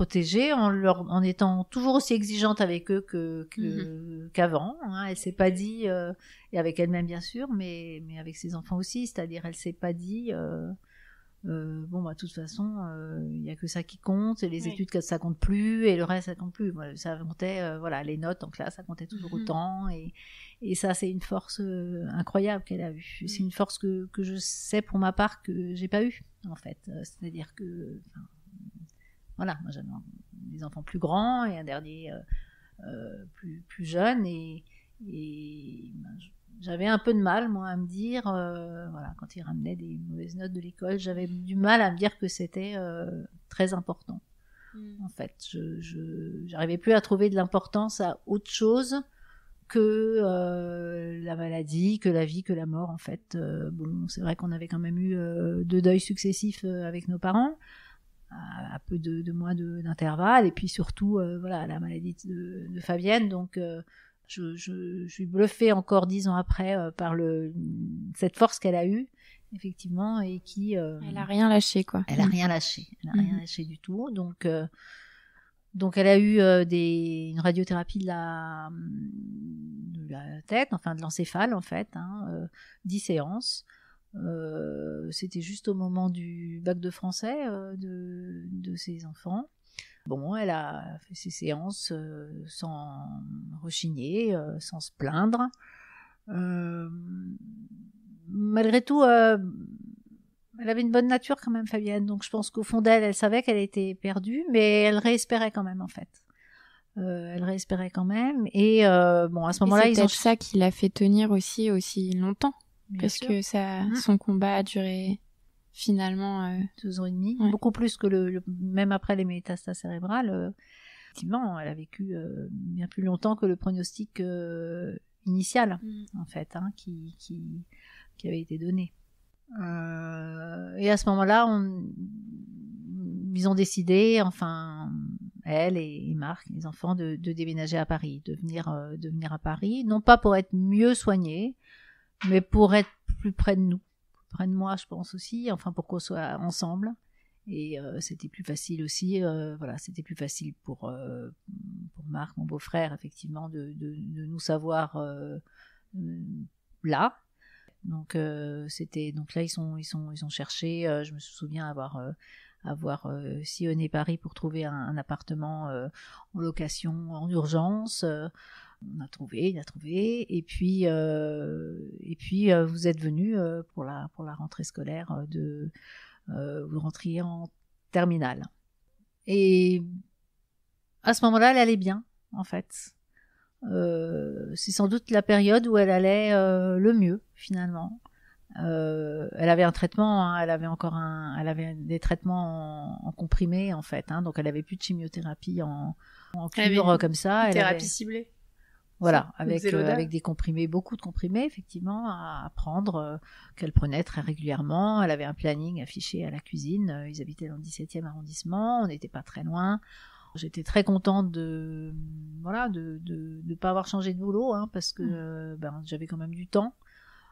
protéger en leur en étant toujours aussi exigeante avec eux que, mhm. qu'avant. Hein. Elle s'est pas dit euh, et avec elle-même bien sûr, mais mais avec ses enfants aussi. C'est-à-dire elle s'est pas dit euh, euh, bon bah de toute façon il y a que ça qui compte, et les études études ça compte plus et le reste ça compte plus. ça comptait voilà les notes en classe ça comptait toujours mhm. autant et ça c'est une force incroyable qu'elle a eue. C'est une force que je sais pour ma part que j'ai pas eu en fait. C'est-à-dire que voilà, moi j'avais des enfants plus grands et un dernier euh, euh, plus, plus, jeune. Et, ben, j'avais un peu de mal, moi, à me dire, euh, voilà, quand ils ramenaient des mauvaises notes de l'école, j'avais du mal à me dire que c'était très important. Hmm. En fait, je n'arrivais plus à trouver de l'importance à autre chose que la maladie, que la vie, que la mort, en fait. bon, c'est vrai qu'on avait quand même eu deux deuils successifs avec nos parents à, peu de, mois d'intervalle, et puis surtout euh, voilà la maladie de, Fabienne, donc euh, je, suis bluffée encore dix ans après euh, par cette force qu'elle a eue effectivement, et qui... elle n'a rien lâché, quoi. Elle n'a rien lâché, elle n'a rien mhm. lâché du tout. Donc, elle a eu des, une radiothérapie de la, de la tête, enfin de l'encéphale, en fait, hein, dix séances. Euh, c'était juste au moment du bac de français euh, de, ses enfants. Bon, elle a fait ses séances euh, sans rechigner, sans se plaindre. malgré tout, elle avait une bonne nature quand même, Fabienne. Donc je pense qu'au fond d'elle, elle savait qu'elle était perdue, mais elle réespérait quand même en fait. elle réespérait quand même. Et bon, à ce moment-là, c'est peut-être ça qui l'a fait tenir aussi aussi longtemps parce que mmh. son combat a duré finalement euh, deux ans et demi, beaucoup plus que le, même après les métastases cérébrales. Euh, effectivement, elle a vécu euh, bien plus longtemps que le pronostic initial, mmh. en fait, hein, qui, qui, avait été donné. et à ce moment-là, ils ont décidé, enfin, elle et, Marc, les enfants, de, déménager à Paris, de venir, de venir à Paris, non pas pour être mieux soignés, mais pour être plus près de nous, près de moi, je pense aussi, enfin pour qu'on soit ensemble. Et euh, c'était plus facile aussi, euh, voilà, c'était plus facile pour, euh, pour Marc, mon beau-frère, effectivement, de, de, de, nous savoir là. Donc c'était donc là ils sont ils sont ils ont cherché. je me souviens avoir avoir sillonné Paris pour trouver un, appartement en location en urgence on a trouvé, il a trouvé, et puis euh, et puis euh, vous êtes venu euh, pour la pour la rentrée scolaire de vous rentriez en terminale. Et à ce moment-là, elle allait bien, en fait. Euh, c'est sans doute la période où elle allait le mieux, finalement. Euh, elle avait un traitement, hein, elle avait encore un, elle avait des traitements en, comprimé en fait, hein, donc elle avait plus de chimiothérapie en, en cure comme ça. Une elle thérapie ciblée. Voilà, avec, euh, avec des comprimés, beaucoup de comprimés, effectivement, à, prendre, euh, qu'elle prenait très régulièrement. Elle avait un planning affiché à la cuisine. Euh, ils habitaient dans le 17e arrondissement, on n'était pas très loin. J'étais très contente de voilà de ne de, de pas avoir changé de boulot, hein, parce que mm. ben, j'avais quand même du temps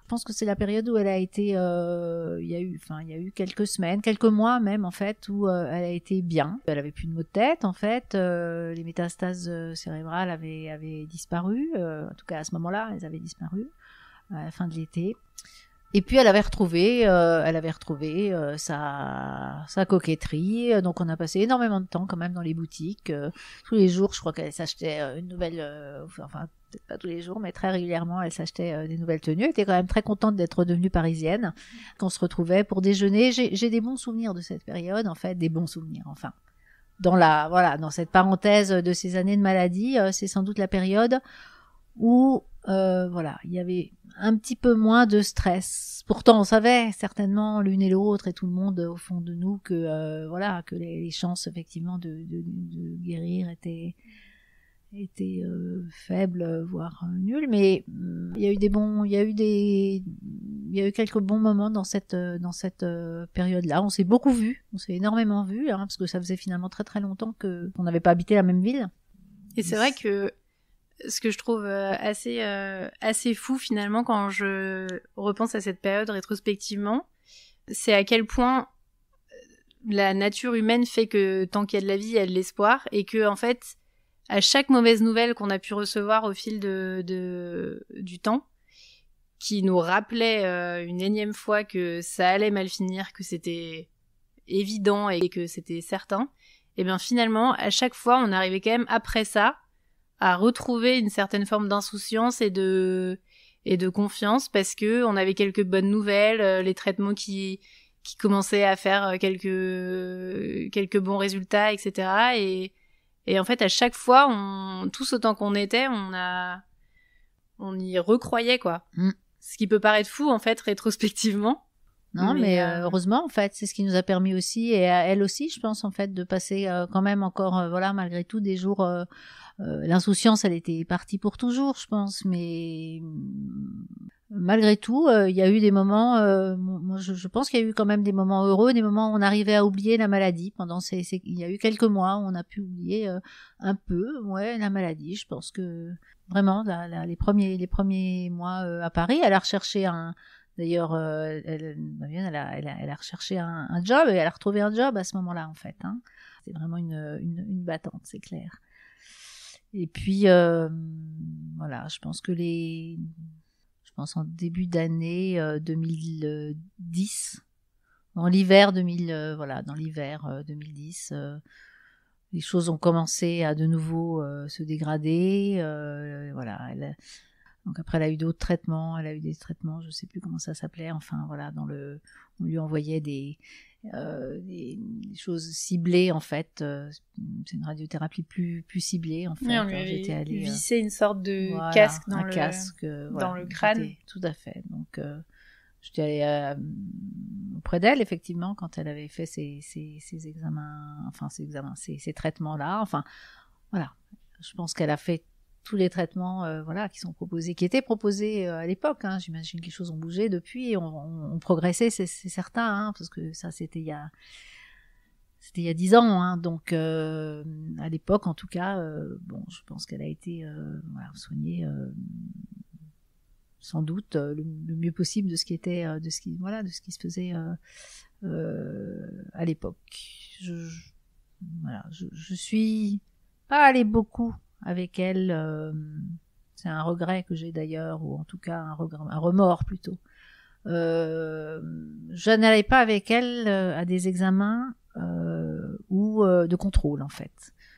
pense que c'est la période où elle a été, euh, il y a eu, enfin, il y a eu quelques semaines, quelques mois même en fait, où euh, elle a été bien. Elle avait plus de maux de tête en fait, euh, les métastases cérébrales avaient, disparu, en tout cas à ce moment-là, elles avaient disparu à la fin de l'été. Et puis elle avait retrouvé, elle avait retrouvé sa, sa coquetterie. Donc on a passé énormément de temps quand même dans les boutiques. tous les jours, je crois qu'elle s'achetait une nouvelle, enfin peut-être pas tous les jours, mais très régulièrement, elle s'achetait euh, des nouvelles tenues. Elle était quand même très contente d'être devenue parisienne, qu'on se retrouvait pour déjeuner. J'ai des bons souvenirs de cette période, en fait, des bons souvenirs, enfin. Dans la, voilà, dans cette parenthèse de ces années de maladie, euh, c'est sans doute la période où, euh, voilà, il y avait un petit peu moins de stress. Pourtant, on savait certainement l'une et l'autre et tout le monde au fond de nous que, voilà, que les, chances effectivement de guérir étaient était euh, faible, voire euh, nul, mais euh, il y a eu des bons, il y a eu des, il y a eu quelques bons moments dans cette dans cette période-là. On s'est beaucoup vu, on s'est énormément vu, hein, parce que ça faisait finalement très très longtemps que qu'on n'avait pas habité la même ville. Et c'est vrai que ce que je trouve assez assez fou finalement quand je repense à cette période rétrospectivement, c'est à quel point la nature humaine fait que tant qu'il y a de la vie, il y a de l'espoir, et que en fait à chaque mauvaise nouvelle qu'on a pu recevoir au fil de, du temps, qui nous rappelait euh, une énième fois que ça allait mal finir, que c'était évident et que c'était certain, et eh bien finalement, à chaque fois, on arrivait quand même après ça à retrouver une certaine forme d'insouciance et de et de confiance parce que on avait quelques bonnes nouvelles, euh, les traitements qui qui commençaient à faire euh, quelques quelques bons résultats, etc. Et et en fait, à chaque fois, on, tous autant qu'on était, on a, on y recroyait quoi. Mm. Ce qui peut paraître fou en fait rétrospectivement. Non, mais, euh, euh, heureusement en fait, c'est ce qui nous a permis aussi et à elle aussi, je pense en fait, de passer euh, quand même encore, voilà, malgré tout, des jours. L'insouciance, elle était partie pour toujours, je pense, mais malgré tout, euh, il y a eu des moments, euh, je, pense qu'il y a eu quand même des moments heureux, des moments où on arrivait à oublier la maladie. Pendant ces, il y a eu quelques mois où on a pu oublier euh, un peu, ouais, la maladie. Je pense que vraiment, les premiers, les premiers mois à Paris, elle a recherché un, d'ailleurs, elle, a, recherché un, job et elle a retrouvé un job à ce moment-là en fait. Hein. C'est vraiment une battante, c'est clair. Et puis voilà, je pense que les en début d'année 2010, euh, dans l'hiver 2000, euh, voilà, dans l'hiver 2010 euh, les choses ont commencé à de nouveau se dégrader. voilà, donc après, elle a eu d'autres traitements, elle a eu des traitements, je ne sais plus comment ça s'appelait. Enfin voilà, dans le, on lui envoyait des, euh, choses ciblées en fait. Euh, c'est une radiothérapie plus plus ciblée en fait. Oui, on hein. lui euh, une sorte de casque dans le casque le crâne. Tout à fait. Donc je J'étais allée auprès d'elle, effectivement, quand elle avait fait ses, examens, enfin, ses examens, ses traitements-là. Enfin, voilà. Je pense qu'elle a fait tous les traitements euh, voilà qui sont proposés, qui étaient proposés euh, à l'époque. Hein. J'imagine que les choses ont bougé depuis, on, progressé, c'est certain, hein, parce que ça c'était il y a c'était il y a dix ans, hein. donc euh, à l'époque en tout cas, bon, je pense qu'elle a été soignée sans doute le, mieux possible de ce qui était, de ce qui voilà, de ce qui se faisait à l'époque. Je, ne voilà, je, suis pas allée beaucoup avec elle. Euh, c'est un regret que j'ai d'ailleurs, ou en tout cas un, remords plutôt. Euh, je n'allais pas avec elle euh, à des examens ou de contrôle en fait.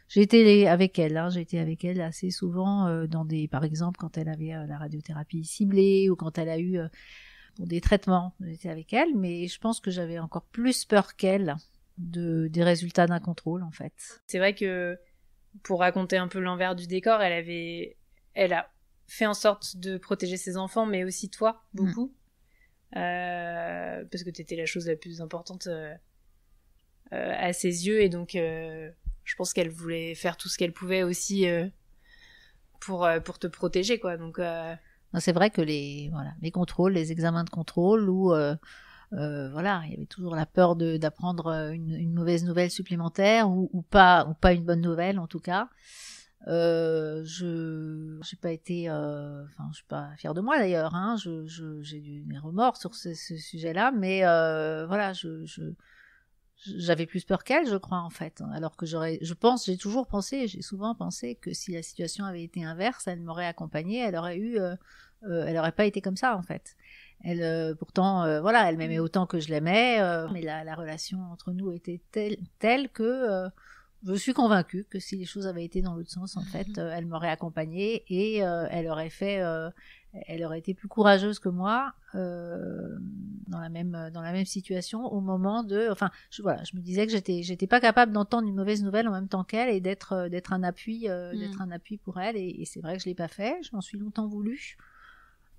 J'étais avec elle, hein, j'ai avec elle assez souvent dans des, par exemple quand elle avait la radiothérapie ciblée ou quand elle a eu des traitements, j'étais avec elle, mais je pense que j'avais encore plus peur qu'elle de des résultats d'un contrôle en fait. C'est vrai que pour raconter un peu l'envers du décor, elle avait, elle a fait en sorte de protéger ses enfants, mais aussi toi, beaucoup, euh, parce que t'étais la chose la plus importante euh, euh, à ses yeux, et donc je pense qu'elle voulait faire tout ce qu'elle pouvait aussi pour pour te protéger, quoi. Donc c'est vrai que les voilà les contrôles, les examens de contrôle ou euh, voilà, il y avait toujours la peur d'apprendre euh, une, mauvaise nouvelle supplémentaire ou, pas, ou pas une bonne nouvelle en tout cas. Euh, je n'ai pas été, euh, enfin, je suis pas fière de moi d'ailleurs. Hein, j'ai je, des remords sur ce, ce sujet-là, mais voilà, je, j'avais plus peur qu'elle, je crois en fait. Alors que j'aurais, je pense, j'ai toujours pensé, j'ai souvent pensé que si la situation avait été inverse, elle m'aurait accompagnée, elle aurait eu, elle n'aurait pas été comme ça en fait. Elle, euh, pourtant, euh, voilà, elle m'aimait mm. autant que je l'aimais, euh, mais la, la, relation entre nous était telle, telle que je suis convaincue que si les choses avaient été dans l'autre sens, en mm. fait, elle m'aurait accompagnée et elle aurait fait, elle aurait été plus courageuse que moi dans la même dans la même situation au moment de, enfin, je, voilà, je me disais que j'étais j'étais pas capable d'entendre une mauvaise nouvelle en même temps qu'elle et d'être d'être un appui mm. d'être un appui pour elle et, et c'est vrai que je l'ai pas fait, je m'en suis longtemps voulu.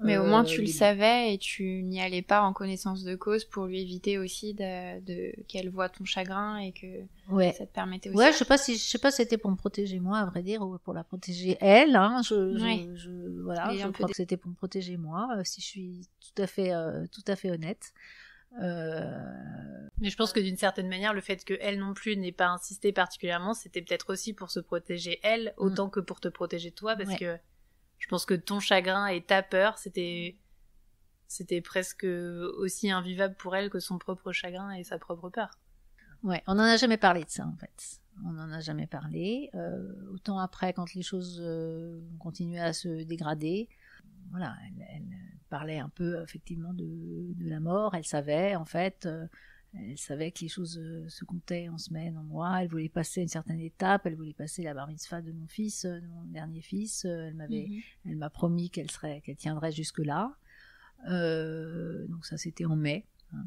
Mais au moins euh, tu le savais et tu n'y allais pas en connaissance de cause pour lui éviter aussi de, de qu'elle voit ton chagrin et que ouais. ça te permettait aussi. Ouais, je sais pas si je sais pas si c'était pour me protéger moi à vrai dire ou pour la protéger elle. Hein, je, voilà, je crois que c'était pour me protéger moi euh, si je suis tout à fait euh, tout à fait honnête. Euh... Mais je pense que d'une certaine manière, le fait qu'elle non plus n'ait pas insisté particulièrement, c'était peut-être aussi pour se protéger elle mm. autant que pour te protéger toi, parce que je pense que ton chagrin et ta peur, c'était c'était presque aussi invivable pour elle que son propre chagrin et sa propre peur. Ouais, on n'en a jamais parlé de ça en fait. On n'en a jamais parlé. Euh, autant après, quand les choses euh, continuaient à se dégrader, voilà, elle, parlait un peu effectivement de, la mort. Elle savait en fait. Euh, elle savait que les choses euh, se comptaient en semaines, en mois. Elle voulait passer une certaine étape. Elle voulait passer la bar de mon fils, euh, mon dernier fils. Euh, elle m'avait, mhm. elle m'a promis qu'elle serait, qu'elle tiendrait jusque là. Euh, donc ça, c'était en mai. Hein.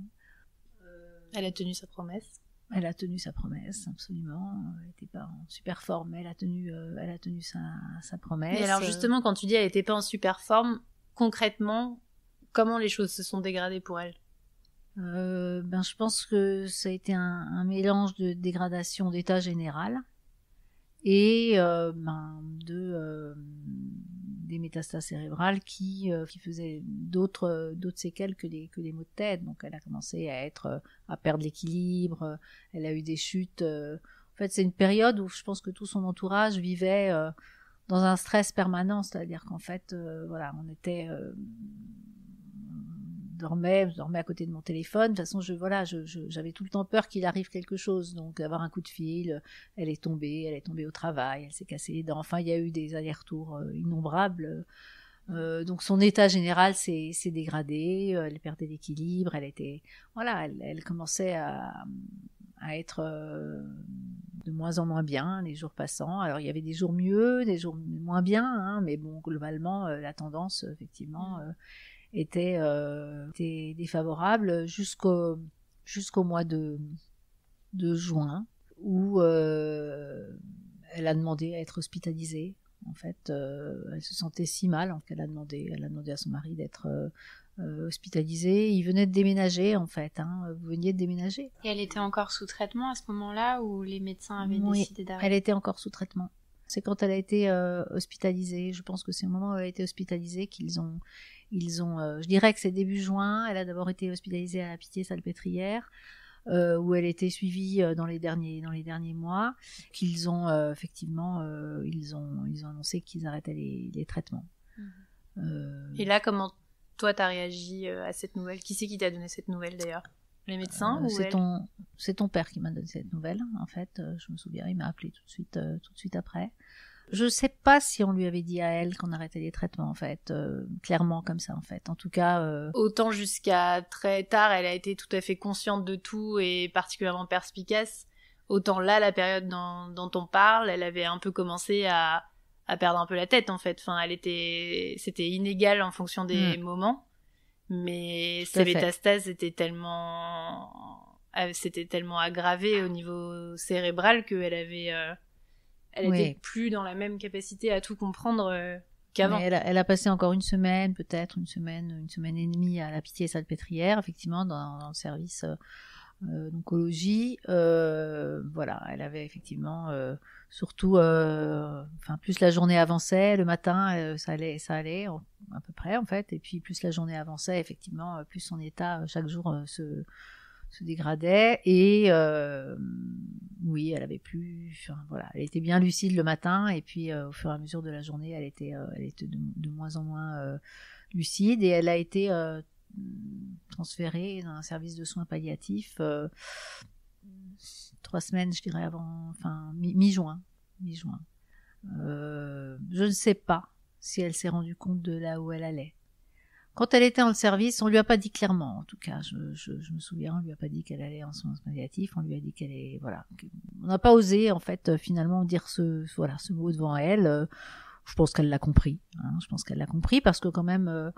Elle a tenu sa promesse. Elle a tenu sa promesse, absolument. Elle n'était pas en super forme, elle a tenu, elle a tenu sa, sa promesse. Et alors justement, quand tu dis elle n'était pas en super forme, concrètement, comment les choses se sont dégradées pour elle euh, ben, je pense que ça a été un, un mélange de dégradation d'état général et euh, ben, de euh, des métastases cérébrales qui, euh, qui faisaient d'autres d'autres séquelles que des que des maux de tête. Donc elle a commencé à être à perdre l'équilibre, elle a eu des chutes. en fait, c'est une période où je pense que tout son entourage vivait dans un stress permanent, c'est-à-dire qu'en fait, voilà, on était je dormais à côté de mon téléphone. De toute façon, j'avais tout le temps peur qu'il arrive quelque chose, donc d'avoir un coup de fil. Euh, elle est tombée, elle est tombée au travail, elle s'est cassée les dents. Enfin, il y a eu des allers-retours euh, innombrables. Euh, donc son état général s'est dégradé, elle perdait l'équilibre, elle était voilà, elle, commençait à, être de moins en moins bien les jours passants. Alors il y avait des jours mieux, des jours moins bien, hein, mais bon globalement la tendance effectivement mm. Euh, était, défavorable jusqu'au mois de, juin où euh, elle a demandé à être hospitalisée. En fait, euh, elle se sentait si mal qu'elle a demandé, à son mari d'être hospitalisé. Il venait de déménager en fait. Hein. Vous veniez de déménager. Et elle était encore sous traitement à ce moment-là où les médecins avaient décidé d'arrêter. Elle était encore sous traitement. C'est quand elle a été euh, hospitalisée. Je pense que c'est au moment où elle a été hospitalisée qu'ils ont, ils ont. Euh, je dirais que c'est début juin. Elle a d'abord été hospitalisée à la Pitié-Salpêtrière. Euh, où elle était suivie euh, dans les derniers dans les derniers mois, qu'ils ont effectivement ils ont ils ont annoncé qu'ils arrêtaient les, traitements. Mhm. Et là, comment toi tu as réagi à cette nouvelle Qui c'est qui t'a donné cette nouvelle d'ailleurs les euh, médecins ou C'est ton, père qui m'a donné cette nouvelle, en fait. Euh, je me souviens, il m'a appelé tout de suite, euh, tout de suite après. Je sais pas si on lui avait dit à elle qu'on arrêtait les traitements, en fait. clairement, comme ça, en fait. En tout cas. Autant jusqu'à très tard, elle a été tout à fait consciente de tout et particulièrement perspicace. Autant là, la période dont, on parle, elle avait un peu commencé à, perdre un peu la tête, en fait. Enfin, elle était. C'était inégal en fonction des hmm. moments. Mais sa métastase était tellement, c'était euh, tellement aggravé au niveau cérébral qu'elle avait, euh, elle plus dans la même capacité à tout comprendre euh, qu'avant. Elle, a passé encore une semaine, peut-être une semaine, une semaine et demie à la pitié salpêtrière, effectivement, dans, le service. Euh, d'oncologie. Euh, voilà, elle avait effectivement euh, surtout, enfin plus la journée avançait, le matin ça allait, ça allait à peu près en fait, et puis plus la journée avançait, effectivement, plus son état chaque jour se dégradait et oui, elle avait plus. voilà, elle était bien lucide le matin et puis au fur et à mesure de la journée, elle était, elle était de, moins en moins lucide et elle a été Transférée dans un service de soins palliatifs euh, trois semaines, je dirais, avant, enfin, mi-juin. Mi juin mi euh, juin je ne sais pas si elle s'est rendue compte de là où elle allait. Quand elle était en service, on lui a pas dit clairement, en tout cas, je, me souviens, on lui a pas dit qu'elle allait en soins palliatifs, on lui a dit qu'elle est, voilà, on n'a pas osé en fait euh, finalement dire ce, voilà, ce mot devant elle. Je pense qu'elle l'a compris. Hein. je pense qu'elle l'a compris parce que quand même, euh,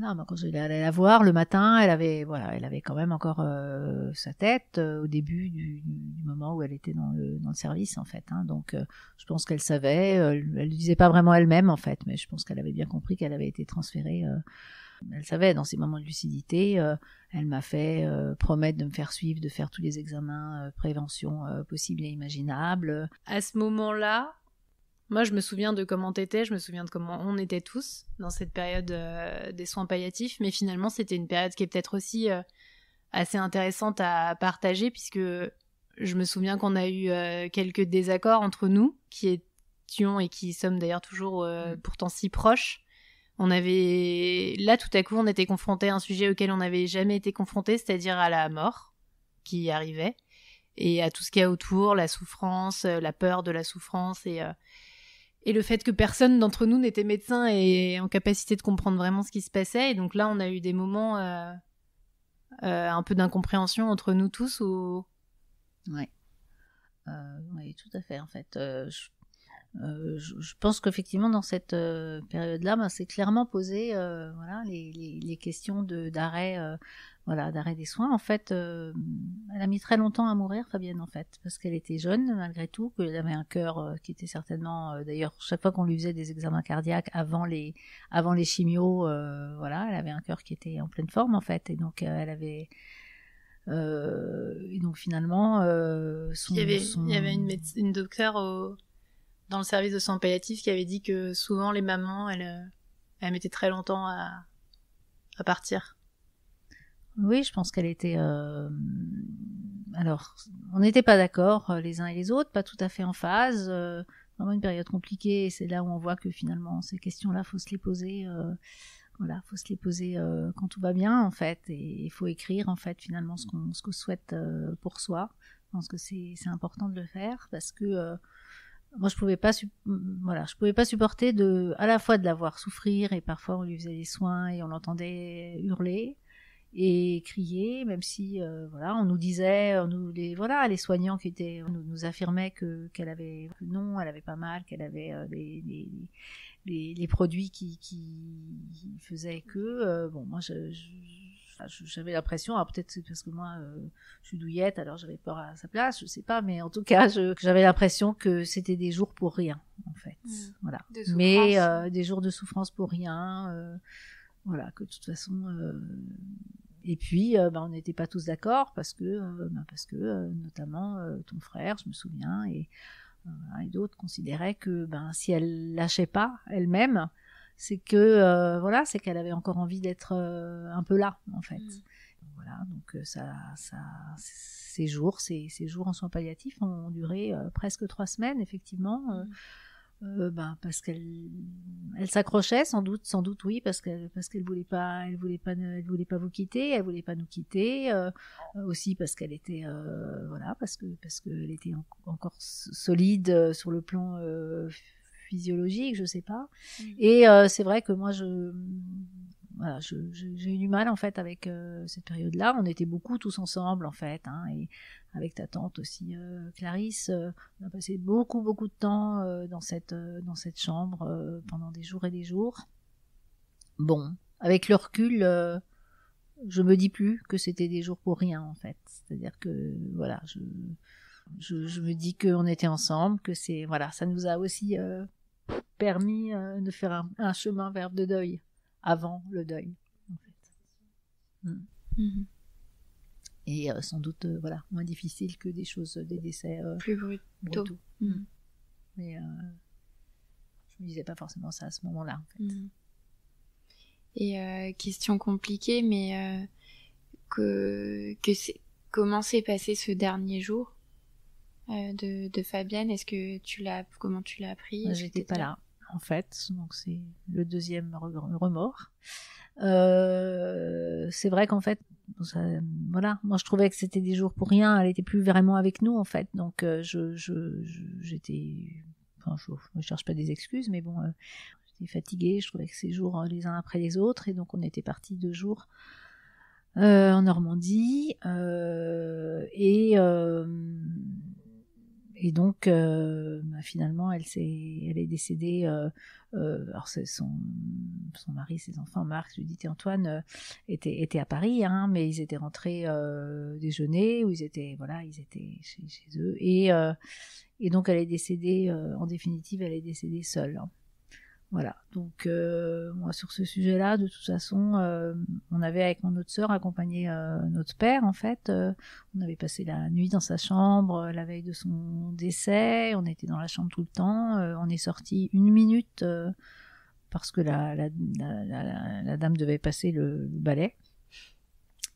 quand je allée la voir le matin, elle avait, voilà, elle avait quand même encore euh, sa tête euh, au début du, moment où elle était dans le, service en fait. Hein. donc, je pense qu'elle savait. elle ne disait pas vraiment elle-même en fait, mais je pense qu'elle avait bien compris qu'elle avait été transférée elle savait, dans ces moments de lucidité, elle m'a fait promettre de me faire suivre, de faire tous les examens prévention possibles et imaginables. À ce moment-là, moi, je me souviens de comment t'étais, je me souviens de comment on était tous dans cette période euh, des soins palliatifs, mais finalement, c'était une période qui est peut-être aussi euh, assez intéressante à partager, puisque je me souviens qu'on a eu euh, quelques désaccords entre nous, qui étions et qui sommes d'ailleurs toujours mm. pourtant si proches. On avait là tout à coup, on était confrontés à un sujet auquel on n'avait jamais été confronté, c'est-à-dire à la mort qui arrivait et à tout ce qu'il y a autour, la souffrance, la peur de la souffrance et et le fait que personne d'entre nous n'était médecin et en capacité de comprendre vraiment ce qui se passait. Et donc là, on a eu des moments euh, euh, un peu d'incompréhension entre nous tous. Ou... oui, euh, tout à fait, en fait. Je, pense qu'effectivement, dans cette période-là, ben, c'est clairement posé voilà, les, les questions d'arrêt d'arrêt des soins. En fait, euh, elle a mis très longtemps à mourir, Fabienne, en fait, parce qu'elle était jeune malgré tout, qu'elle avait un cœur euh, qui était certainement, euh, d'ailleurs, chaque fois qu'on lui faisait des examens cardiaques avant les, avant les chimios, voilà, elle avait un cœur qui était en pleine forme, en fait, et donc elle avait. et donc finalement, il, y avait, une, une docteure dans le service de soins palliatifs qui avait dit que souvent les mamans, elles, elles mettaient très longtemps à partir oui, je pense qu'elle était. Euh, alors, on n'était pas d'accord euh, les uns et les autres, pas tout à fait en phase. Euh, vraiment une période compliquée. Et c'est là où on voit que finalement, ces questions-là, faut se les poser. Euh, voilà, faut se les poser quand tout va bien, en fait. Et il faut écrire, en fait, finalement, ce qu'on ce qu'on souhaite pour soi. Je pense que c'est c'est important de le faire parce que moi je pouvais pas voilà je pouvais pas supporter de à la fois de la voir souffrir et parfois on lui faisait des soins et on l'entendait hurler et crier, même si euh, voilà, on nous disait, on nous, les, voilà, les soignants qui étaient, nous, nous affirmaient que qu'elle avait, non, elle avait pas mal, qu'elle avait des, euh, des, les, produits qui, qui, faisaient que, euh, bon, moi, je, j'avais l'impression, ah, peut-être parce que moi je suis douillette, alors j'avais peur à sa place, je sais pas, mais en tout cas j'avais l'impression que c'était des jours pour rien en fait, mmh. voilà. mais des jours de souffrance pour rien. Voilà, que de toute façon. Euh, et puis, euh, ben on n'était pas tous d'accord parce que, euh, ben parce que notamment ton frère, je me souviens, et, et d'autres considéraient que ben, si elle lâchait pas elle-même, c'est que voilà, c'est qu'elle avait encore envie d'être un peu là en fait. Mm. Voilà, donc ça, ça, ces jours, ces, jours en soins palliatifs ont duré presque trois semaines effectivement. Mm. Euh, ben, parce qu'elle elle s'accrochait sans doute sans doute oui parce qu'elle parce qu'elle voulait pas elle voulait pas ne, elle voulait pas vous quitter elle voulait pas nous quitter euh, aussi parce qu'elle était euh, voilà parce que parce qu'elle était encore solide sur le plan physiologique je sais pas mm. et c'est vrai que moi je voilà, j'ai eu du mal en fait avec cette période-là. On était beaucoup tous ensemble en fait, hein, et avec ta tante aussi, euh, Clarisse. Euh, on a passé beaucoup, beaucoup de temps euh, dans, cette, dans cette chambre pendant des jours et des jours. Bon, avec le recul, je me dis plus que c'était des jours pour rien, en fait. C'est-à-dire que, voilà, je, je, me dis qu'on était ensemble, que c'est. Voilà, ça nous a aussi permis de faire un, chemin vers le deuil, avant le deuil, en fait. Mm. Mm-hmm. Euh, sans doute euh, voilà moins difficile que des choses euh, des décès plus brutaux. Mm. Mm. Mais je me disais pas forcément ça à ce moment-là en fait. Mm. Et question compliquée, mais que, que comment s'est passé ce dernier jour de, de, Fabienne Est-ce que tu l'as comment tu l'as appris J'étais pas là en fait, donc c'est le deuxième remords. c'est vrai qu'en fait, euh, voilà, moi je trouvais que c'était des jours pour rien. Elle était plus vraiment avec nous en fait, donc euh, je, j'étais, enfin, je, cherche pas des excuses, mais bon, euh, j'étais fatiguée. Je trouvais que ces jours les uns après les autres, et donc on était partis deux jours en Normandie et et donc, euh, bah, finalement, elle, est, elle est décédée. Euh, euh, alors, son, son mari, ses enfants, Marc, Judith et Antoine, étaient, à Paris, hein, mais ils étaient rentrés déjeuner, ou ils étaient, voilà, ils étaient chez, eux. Et, et, donc, elle est décédée, en définitive, elle est décédée seule. Hein. Voilà. Donc euh, moi sur ce sujet-là, de toute façon, euh, on avait avec mon autre sœur accompagné euh, notre père en fait. on avait passé la nuit dans sa chambre la veille de son décès. On était dans la chambre tout le temps. on est sorti une minute parce que la, dame devait passer le, balai.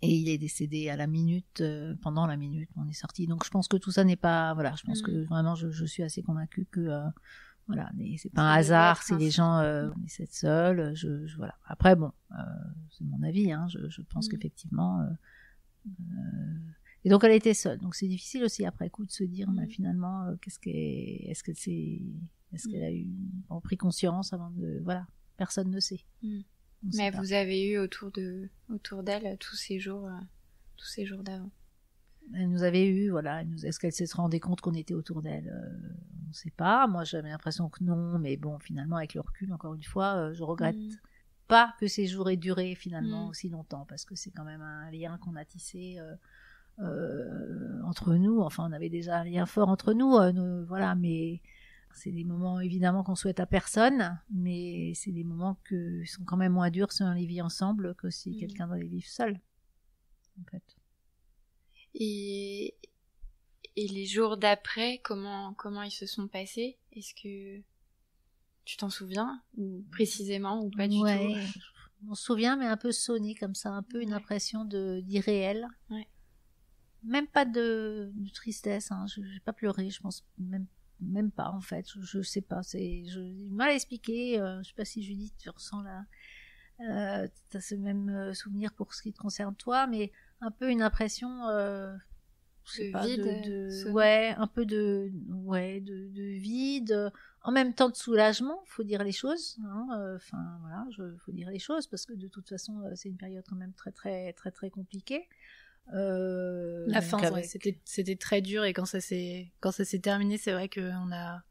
Et il est décédé à la minute, pendant la minute, on est sorti. Donc je pense que tout ça n'est pas, voilà, je pense mm. que vraiment je, je, suis assez convaincue que voilà, mais c'est pas un hasard si hein. les gens euh, on seuls. Je, je, voilà. Après, bon, euh, c'est mon avis. Hein, je, pense mm. qu'effectivement. Euh, euh, et donc, elle était seule. Donc, c'est difficile aussi après coup de se dire, mais mm. finalement, qu'est-ce que est-ce qu'elle s'est, est-ce qu'elle a eu a pris conscience avant de, voilà, personne ne sait. Mm. Mais vous avez eu autour de, autour d'elle tous ces jours, tous ces jours d'avant. Elle nous avait eu, voilà. Est-ce qu'elle s'est rendue compte qu'on était autour d'elle sait pas. Moi, j'avais l'impression que non, mais bon, finalement, avec le recul, encore une fois, euh, je regrette mm. pas que ces jours aient duré finalement mm. aussi longtemps, parce que c'est quand même un lien qu'on a tissé. Euh, euh, entre nous, enfin on avait déjà un lien fort entre nous, voilà, mais c'est des moments évidemment qu'on souhaite à personne, mais c'est des moments qui sont quand même moins durs si on les vit ensemble que si mm. quelqu'un doit les vivre seul, en fait. Et, et les jours d'après, comment, comment ils se sont passés Est-ce que tu t'en souviens ou précisément ou pas du tout On se souvient, mais un peu sonné comme ça, un peu une impression d'irréel. Même pas de, tristesse. Hein. Je n'ai pas pleuré, je pense même même pas en fait. Je, ne sais pas. C'est mal expliqué. Je euh, ne je sais pas si Judith tu ressens là. euh, as ce même euh, souvenir pour ce qui te concerne toi, mais un peu une impression. Euh, de, ouais, un peu de, ouais, de, de, vide, en même temps de soulagement, faut dire les choses, hein, euh, enfin voilà, je, faut dire les choses parce que de toute façon euh, c'est une période quand même très très très très compliquée. Euh, la fin, c'était très dur et quand ça s'est quand ça s'est terminé, c'est vrai qu'on a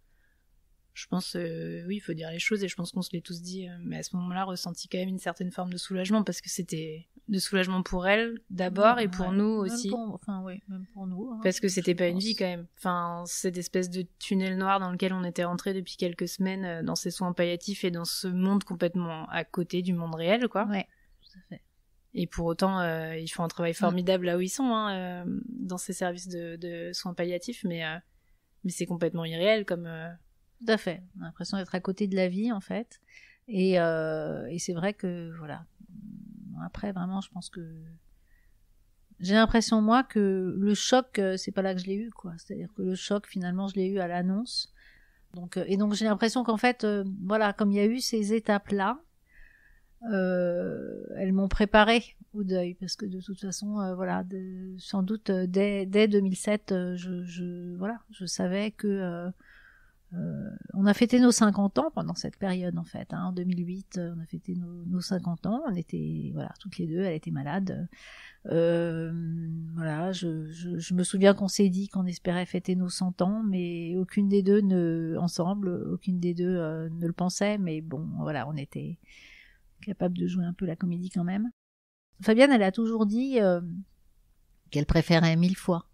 je pense, euh, oui, il faut dire les choses, et je pense qu'on se l'est tous dit, euh, mais à ce moment-là, ressentit quand même une certaine forme de soulagement, parce que c'était de soulagement pour elle, d'abord, et pour nous aussi. Même pour, enfin, oui, même pour nous. Hein, parce que c'était pas une vie, quand même. Enfin, cette espèce de tunnel noir dans lequel on était rentré depuis quelques semaines, euh, dans ces soins palliatifs et dans ce monde complètement à côté du monde réel, quoi. Ouais, Et pour autant, ils font un travail formidable là où ils sont, hein, dans ces services de, de soins palliatifs, mais, mais c'est complètement irréel comme tout à fait. On l'impression d'être à côté de la vie, en fait. Et, euh, et c'est vrai que, voilà. Après, vraiment, je pense que. J'ai l'impression, moi, que le choc, euh, c'est pas là que je l'ai eu, quoi. C'est-à-dire que le choc, finalement, je l'ai eu à l'annonce. Donc, euh, et donc, j'ai l'impression qu'en fait, voilà, comme il y a eu ces étapes-là, euh, elles m'ont préparé au deuil parce que de toute façon voilà sans doute dès, 2007 je, je, voilà je savais que euh, on a fêté nos 50 ans pendant cette période en fait. Hein. En 2008, euh, on a fêté nos, 50 ans. On était voilà toutes les deux. Elle était malade. Euh, voilà, je, je, me souviens qu'on s'est dit qu'on espérait fêter nos 100 ans, mais aucune des deux ne ensemble, aucune des deux ne le pensait. Mais bon, voilà, on était capable de jouer un peu la comédie quand même. Fabienne, elle a toujours dit qu'elle préférait mille fois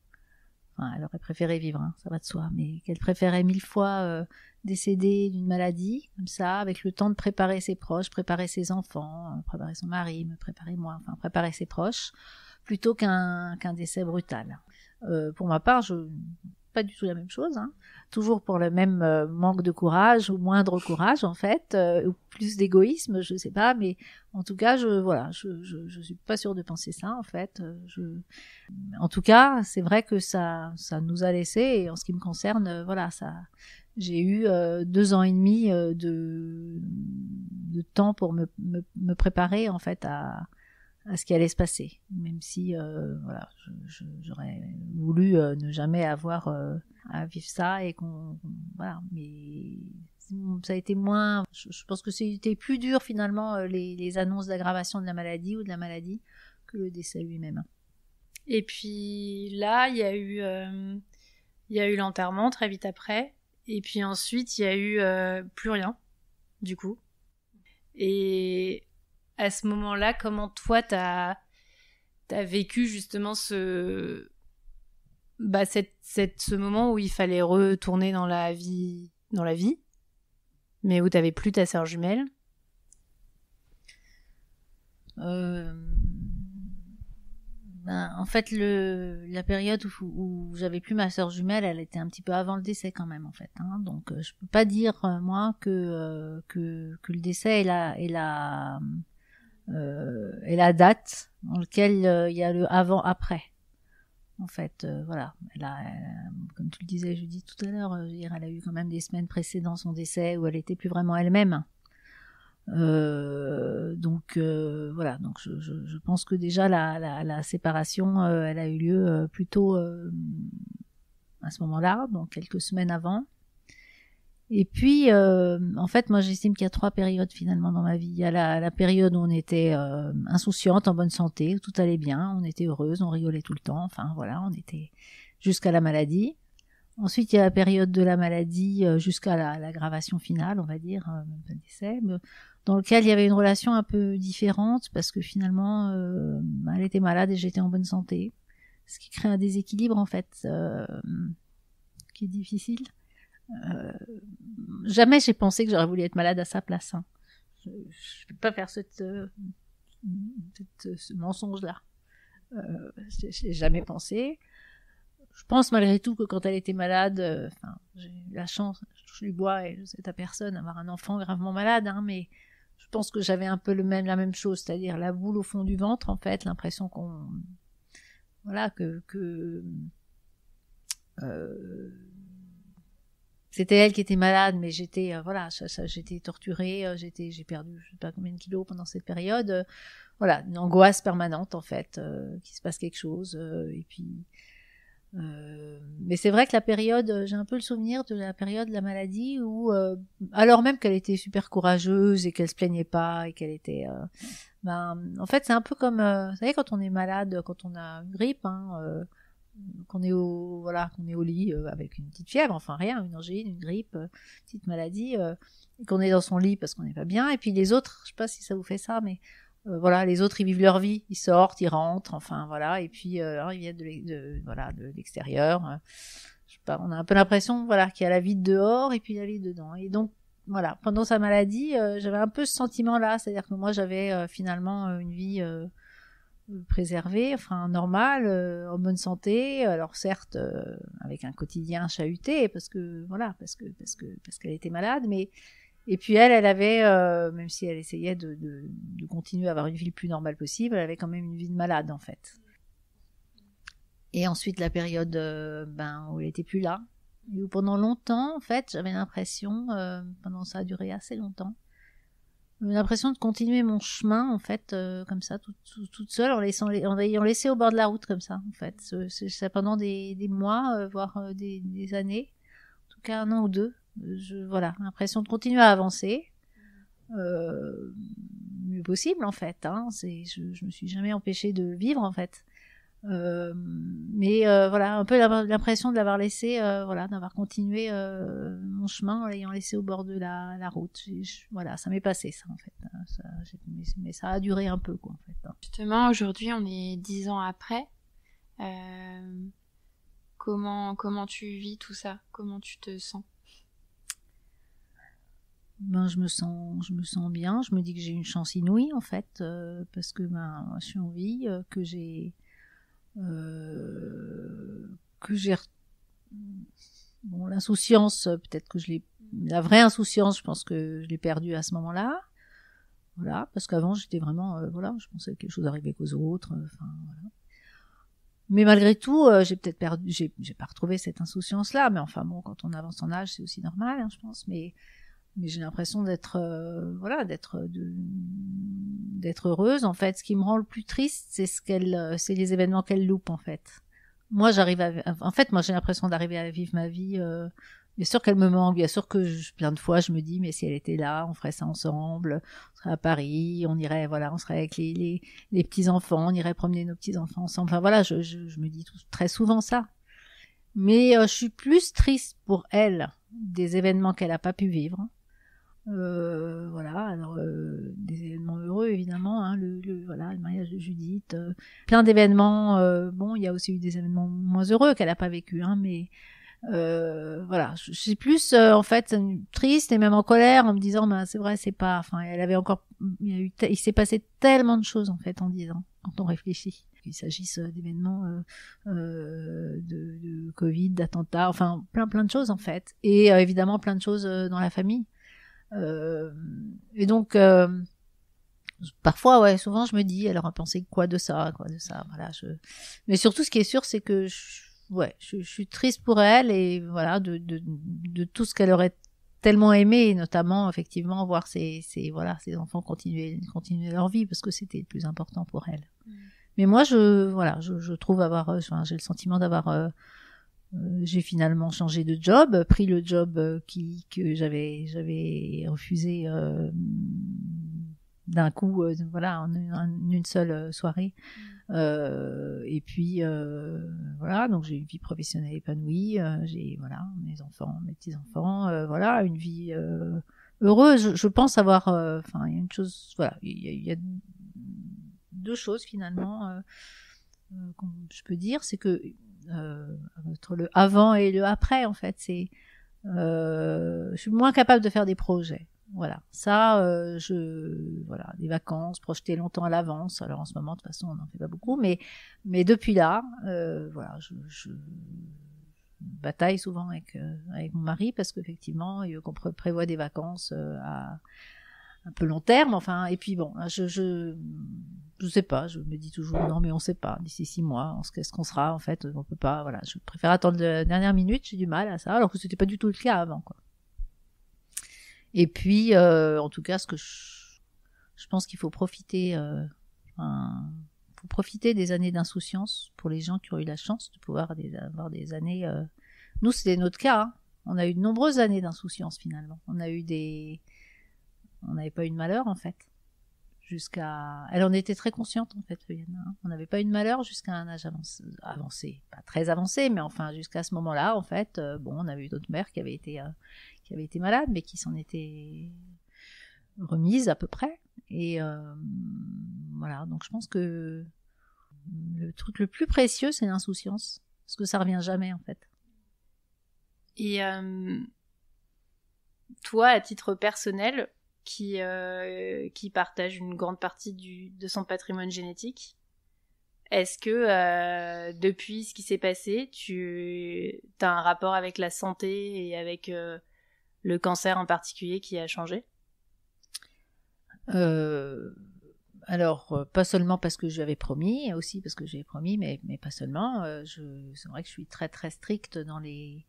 elle aurait préféré vivre, hein, ça va de soi, mais qu'elle préférait mille fois euh, décéder d'une maladie, comme ça, avec le temps de préparer ses proches, préparer ses enfants, euh, préparer son mari, me préparer moi, enfin préparer ses proches, plutôt qu'un décès brutal. Euh, pour ma part, je pas du tout la même chose. Hein. Toujours pour le même euh, manque de courage ou moindre courage en fait, euh, ou plus d'égoïsme, je sais pas, mais en tout cas, je voilà, je, je, je suis pas sûre de penser ça en fait. Euh, je... En tout cas, c'est vrai que ça ça nous a laissé et en ce qui me concerne, voilà, ça j'ai eu deux ans et demi de de temps pour me, me préparer en fait à à ce qui allait se passer, même si euh, voilà, j'aurais voulu euh, ne jamais avoir euh, à vivre ça et qu'on voilà, mais ça a été moins, je, pense que c'était plus dur finalement les, les annonces d'aggravation de la maladie ou de la maladie que le décès lui-même. Et puis là, il y a eu, il y a eu l'enterrement très vite après, et puis ensuite il y a eu plus rien, du coup. Et à ce moment-là, comment toi, t'as as vécu justement ce, bah, cette, ce moment où il fallait retourner dans la vie, dans la vie, mais où t'avais plus ta sœur jumelle. Euh, ben, en fait, le, la période où, j'avais plus ma sœur jumelle, elle était un petit peu avant le décès quand même, en fait. Hein. Donc, euh, je peux pas dire euh, moi que, que, que le décès est la, est la euh, et la date dans lequel euh, il y a le avant-après. En fait, euh, voilà. comme tu le disais, je dis tout à l'heure, elle a eu quand même des semaines précédant son décès où elle n'était plus vraiment elle-même. donc voilà, donc je, pense que déjà la, séparation, elle a eu lieu plutôt à ce moment-là, donc quelques semaines avant. Et puis, euh, en fait, moi, j'estime qu'il y a trois périodes finalement dans ma vie. Il y a la, la période où on était euh, insouciante, en bonne santé, où tout allait bien, on était heureuse, on rigolait tout le temps. Enfin, voilà, on était jusqu'à la maladie. Ensuite, il y a la période de la maladie euh, jusqu'à l'aggravation la finale, on va dire, euh, même dans lequel il y avait une relation un peu différente parce que finalement, elle était malade et j'étais en bonne santé, ce qui crée un déséquilibre en fait, qui est difficile. Euh, jamais j'ai pensé que j'aurais voulu être malade à sa place. Hein. Je ne vais pas faire cette, euh, euh, ce mensonge-là. Euh, j'ai jamais pensé. Je pense malgré tout que quand elle était malade, j'ai eu la chance, je suis bois et je ne sais à personne avoir un enfant gravement malade, hein, mais je pense que j'avais un peu le même, la même chose, c'est-à-dire la boule au fond du ventre, en fait, l'impression qu'on, voilà, que, que euh, c'était elle qui était malade, mais j'étais euh, voilà, j'étais torturée, euh, j'étais, j'ai perdu je sais pas combien de kilos pendant cette période. Euh, voilà, une angoisse permanente en fait, qu'il se passe quelque chose. et puis, mais c'est vrai que la période, j'ai un peu le souvenir de la période de la maladie où, alors même qu'elle était super courageuse et qu'elle se plaignait pas et qu'elle était, ben, en fait, c'est un peu comme, vous savez, quand on est malade, quand on a une grippe. Hein, qu'on est au voilà qu'on est au lit euh, avec une petite fièvre enfin rien une angine une grippe une euh, petite maladie et euh, qu'on est dans son lit parce qu'on n'est pas bien et puis les autres je sais pas si ça vous fait ça mais voilà les autres ils vivent leur vie ils sortent ils rentrent enfin voilà et puis ils viennent de, de, de l'extérieur je sais pas on a un peu l'impression voilà qu'il y a la vie dehors et puis la vie dedans et donc voilà pendant sa maladie j'avais un peu ce sentiment là c'est à dire que moi j'avais finalement une vie Préservée, enfin normal, euh, en bonne santé. Alors certes, euh, avec un quotidien chahuté, parce que voilà, parce que parce que parce qu'elle était malade, mais et puis elle, elle avait, euh, même si elle essayait de, de, continuer à avoir une vie le plus normale possible, elle avait quand même une vie de malade en fait. Et ensuite la période, ben où elle était plus là, et où pendant longtemps en fait, j'avais l'impression, pendant ça a duré assez longtemps, l'impression de continuer mon chemin en fait euh, comme ça toute seule en laissant en ayant laissé au bord de la route comme ça en fait c'est ça pendant des, des mois euh, voire euh, des, années en tout cas un an ou deux je voilà l'impression de continuer à avancer mieux possible en fait hein, c'est je, je me suis jamais empêché de vivre en fait euh, mais euh, voilà, un peu l'impression de l'avoir laissé, euh, voilà, d'avoir continué mon chemin en l'ayant laissé au bord de la, la route. voilà, ça m'est passé ça en fait. Hein, ça, mais, ça a duré un peu quoi en fait. Hein. Justement, aujourd'hui, on est dix ans après. comment comment tu vis tout ça Comment tu te sens ben, je me sens je me sens bien je me dis que j'ai une chance inouïe en fait parce que ben je suis en vie que j'ai euh, que j'ai bon, l'insouciance, peut-être que je l'ai, la vraie insouciance, je pense que je l'ai perdue à ce moment-là. Voilà, parce qu'avant j'étais vraiment, euh, voilà, je pensais que quelque chose arrivait qu'aux autres. Euh, enfin, voilà. Mais malgré tout, j'ai peut-être perdu, j'ai, pas retrouvé cette insouciance-là. Mais enfin bon, quand on avance en âge, c'est aussi normal, hein, je pense. Mais mais j'ai l'impression d'être euh, voilà d'être d'être heureuse en fait ce qui me rend le plus triste c'est ce qu'elle euh, c'est les événements qu'elle loupe en fait moi j'arrive à en fait moi j'ai l'impression d'arriver à vivre ma vie euh, bien sûr qu'elle me manque bien sûr que je, plein de fois je me dis mais si elle était là on ferait ça ensemble on serait à Paris on irait voilà on serait avec les les, petits enfants on irait promener nos petits enfants ensemble enfin voilà je, je, me dis très souvent ça mais euh, je suis plus triste pour elle des événements qu'elle n'a pas pu vivre euh, voilà, alors euh, des événements heureux évidemment, hein, le, voilà, le mariage de Judith, euh, plein d'événements. bon, il y a aussi eu des événements moins heureux qu'elle n'a pas vécu, hein, mais voilà, je, suis plus en fait triste et même en colère en me disant, bah, c'est vrai, c'est pas, enfin, elle avait encore, il, il s'est passé tellement de choses en fait en disant, quand on réfléchit qu'il s'agisse d'événements de, Covid, d'attentats, enfin plein plein de choses en fait, et évidemment plein de choses dans la famille. Euh, et donc euh, parfois, ouais, souvent je me dis, alors à penser quoi de ça, quoi de ça, voilà. Je... Mais surtout, ce qui est sûr, c'est que, je, ouais, je, suis triste pour elle et voilà de, de, de tout ce qu'elle aurait tellement aimé, notamment effectivement voir ses, ses, voilà ses enfants continuer continuer leur vie parce que c'était le plus important pour elle. Mmh. Mais moi, je voilà, je, je trouve avoir, euh, j'ai le sentiment d'avoir euh, j'ai finalement changé de job, pris le job euh, qui que j'avais j'avais refusé euh, d'un coup, voilà, en une, seule soirée. Mm. et puis voilà, donc j'ai une vie professionnelle épanouie, j'ai voilà mes enfants, mes petits enfants, voilà une vie heureuse. Je pense avoir, enfin, il y a une chose, voilà, il y, y, a deux choses finalement, je peux dire, c'est que euh, entre le avant et le après en fait. C'est euh, je suis moins capable de faire des projets. Voilà, ça, euh, je, voilà, des vacances, projetées longtemps à l'avance. Alors en ce moment, de toute façon, on n'en fait pas beaucoup, mais, mais depuis là, euh, voilà, je, je, bataille souvent avec, avec mon mari parce qu'effectivement, il qu'on prévoit des vacances à un peu long terme. Enfin, et puis bon, hein, je, je je sais pas. Je me dis toujours non, mais on sait pas. D'ici six mois, qu'est-ce qu'on sera en fait On peut pas. Voilà, je préfère attendre la dernière minute. J'ai du mal à ça, alors que c'était pas du tout le cas avant. Quoi. Et puis, euh, en tout cas, ce que je, pense qu'il faut profiter, euh, faut profiter des années d'insouciance pour les gens qui ont eu la chance de pouvoir avoir des années. Euh, nous, c'était notre cas. Hein. On a eu de nombreuses années d'insouciance finalement. On a eu des on n'avait pas eu de malheur en fait. Jusqu'à, elle en était très consciente en fait, hein. On n'avait pas eu de malheur jusqu'à un âge avancé, avancé, pas très avancé, mais enfin jusqu'à ce moment-là en fait. Euh, bon, on avait eu d'autres mères qui avaient été euh, été malades, mais qui s'en étaient remises à peu près. Et euh, voilà, donc je pense que le truc le plus précieux, c'est l'insouciance, parce que ça revient jamais en fait. Et toi, à titre personnel, qui, euh, qui partage une grande partie du, de son patrimoine génétique. Est-ce que euh, depuis ce qui s'est passé, tu as un rapport avec la santé et avec euh, le cancer en particulier qui a changé alors, pas seulement parce que j'avais promis, aussi parce que j'ai promis, mais, mais pas seulement. c'est vrai que je suis très très stricte dans les,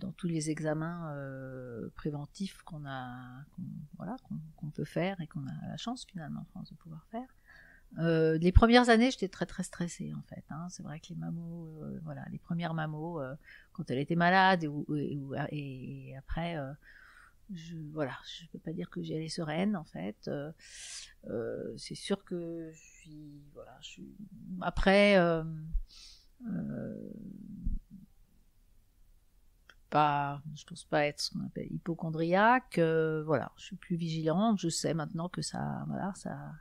dans tous les examens euh, préventifs qu'on a, qu'on, voilà, qu'on, peut faire et qu'on a la chance finalement en France de pouvoir faire. Euh, les premières années, j'étais très très stressée en fait. Hein. C'est vrai que les mamos, euh, voilà, les premières mamots, quand elle était malade ou, et, après, je voilà, je peux pas dire que j'y allais sereine en fait. c'est sûr que je suis, voilà, je suis... après. Euh, je pense pas être hypochondriaque. Euh, voilà, je suis plus vigilante. Je sais maintenant que ça, voilà, ça,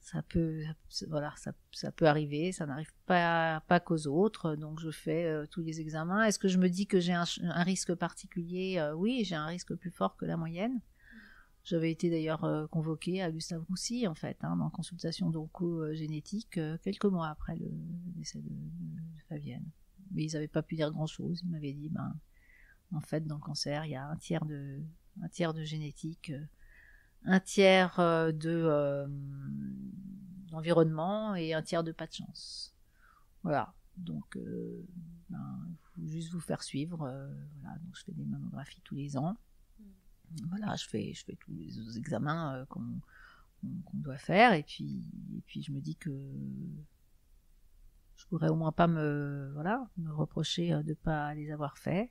ça peut, voilà, ça, peut arriver. Ça n'arrive pas pas qu'aux autres. Donc je fais euh, tous les examens. Est-ce que je me dis que j'ai un, risque particulier euh, Oui, j'ai un risque plus fort que la moyenne. J'avais été d'ailleurs convoquée à Gustave Roussy, en fait, en hein, consultation génétique quelques mois après le décès de, Fabienne. Mais ils n'avaient pas pu dire grand-chose. Ils m'avaient dit, ben, en fait, dans le cancer, il y a un tiers de, un tiers de génétique, euh, un tiers euh, de euh, d'environnement et un tiers de pas de chance. Voilà. Donc, euh, ben, faut juste vous faire suivre. Donc, je fais des mammographies tous les ans. Mm. Voilà, je fais, je fais tous les examens qu'on doit faire. Et puis, puis, je me dis que je pourrais au moins pas me, me reprocher de ne pas les avoir faits.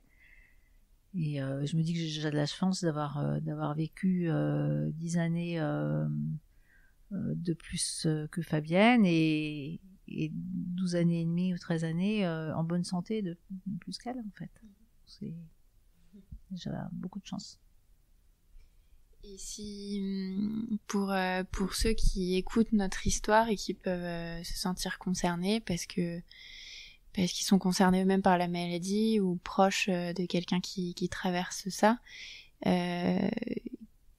Et euh, je me dis que j'ai déjà de la chance d'avoir euh, d'avoir vécu euh, dix années de plus que Fabienne et, douze années et demie ou 13 années en bonne santé de, plus qu'elle en fait. C'est déjà beaucoup de chance. Et si hum, pour pour ceux qui écoutent notre histoire et qui peuvent se sentir concernés parce que parce qu'ils sont concernés eux-mêmes par la maladie ou proches euh, de quelqu'un qui, qui traverse ça. Euh,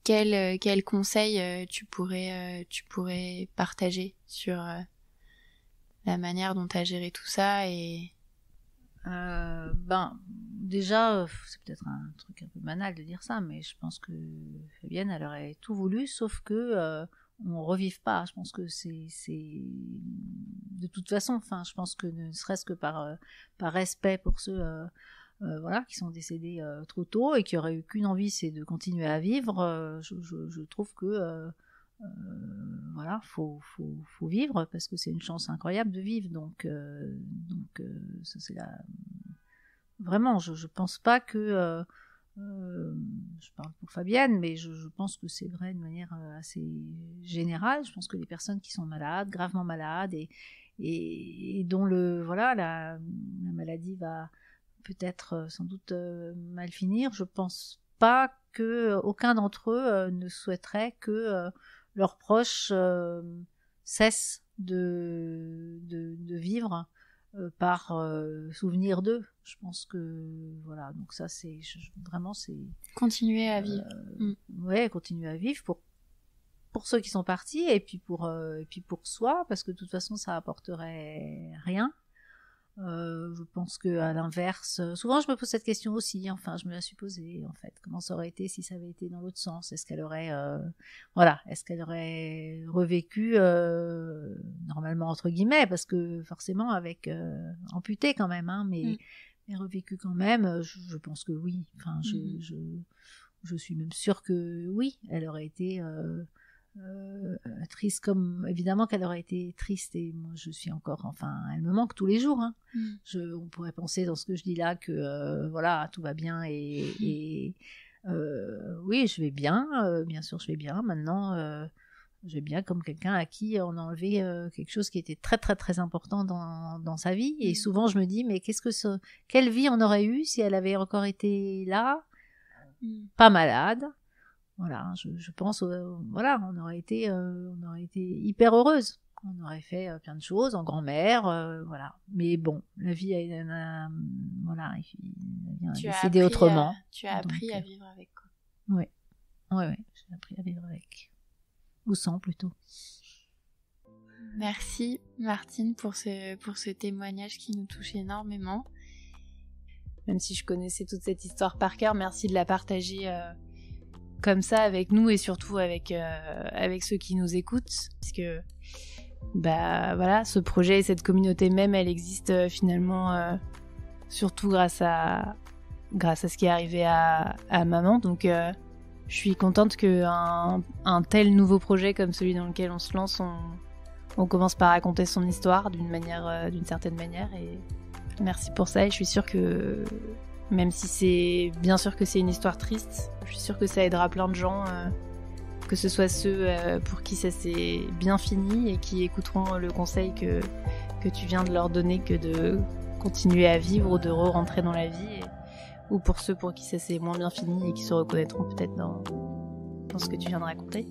quel, euh, quel conseil euh, tu pourrais, tu pourrais partager sur la manière dont tu as géré tout ça et euh, ben déjà c'est peut-être un truc un peu banal de dire ça mais je pense que Fabienne elle aurait tout voulu sauf que on revive pas. Je pense que c'est de toute façon. Enfin, je pense que ne serait-ce que par euh, par respect pour ceux euh, euh, voilà qui sont décédés trop tôt et qui auraient eu qu'une envie, c'est de continuer à vivre. Je, trouve que voilà, faut, faut, vivre parce que c'est une chance incroyable de vivre. Donc donc ça c'est la vraiment. Je je pense pas que euh, je parle pour Fabienne, mais je, pense que c'est vrai de manière euh, assez générale. Je pense que les personnes qui sont malades, gravement malades, et, et, dont le voilà la, maladie va peut-être euh, sans doute mal finir, je pense pas que aucun d'entre eux ne souhaiterait que leurs proches cessent de, de vivre euh, par euh, souvenir d'eux. Je pense que voilà, donc ça c'est vraiment c'est continuer à vivre. Euh, mm. Ouais, continuer à vivre pour pour ceux qui sont partis et puis pour et puis pour soi parce que de toute façon ça apporterait rien. Euh, je pense que à l'inverse, euh, souvent je me pose cette question aussi. Enfin, je me la suis posée en fait. Comment ça aurait été si ça avait été dans l'autre sens Est-ce qu'elle aurait, euh, voilà, est-ce qu'elle aurait revécu normalement entre guillemets parce que forcément avec amputé quand même, hein, mais, mm. revécu quand même. Je, pense que oui. Enfin, je, mm-hmm. je, je, suis même sûre que oui, elle aurait été euh, triste comme évidemment qu'elle aurait été triste et moi je suis encore enfin elle me manque tous les jours hein. mm. on pourrait penser dans ce que je dis là que euh, voilà tout va bien et, mm. euh, oui je vais bien bien sûr je vais bien maintenant je vais bien comme quelqu'un à qui on a enlevé quelque chose qui était très très très important dans, sa vie et mm. souvent je me dis mais qu'est-ce que quelle vie on aurait eu si elle avait encore été là pas malade voilà, hein, je, je pense, euh, voilà, on aurait été, euh, on aurait été hyper heureuse. On aurait fait euh, plein de choses en grand-mère, voilà. Mais bon, la vie a, voilà, décidé autrement. tu as appris à vivre avec. Oui, oui, oui, j'ai appris à vivre avec, ou sans plutôt. Merci Martine pour ce, pour ce témoignage qui nous touche énormément. Même si je connaissais toute cette histoire par cœur, merci de la partager comme ça avec nous et surtout avec, euh, avec ceux qui nous écoutent. Parce que, bah voilà, ce projet et cette communauté même, elle existe euh, finalement euh, surtout grâce à, grâce à ce qui est arrivé à, maman. Donc, je suis contente qu'un un tel nouveau projet comme celui dans lequel on se lance, on, on commence par raconter son histoire d'une manière, d'une certaine manière. Et merci pour ça. Et je suis sûre que même si c'est bien sûr que c'est une histoire triste, je suis sûre que ça aidera plein de gens, euh, que ce soit ceux euh, pour qui ça s'est bien fini et qui écouteront le conseil que, tu viens de leur donner que de continuer à vivre ou de re-rentrer dans la vie, ou pour ceux pour qui ça s'est moins bien fini et qui se reconnaîtront peut-être dans ce que tu viens de raconter.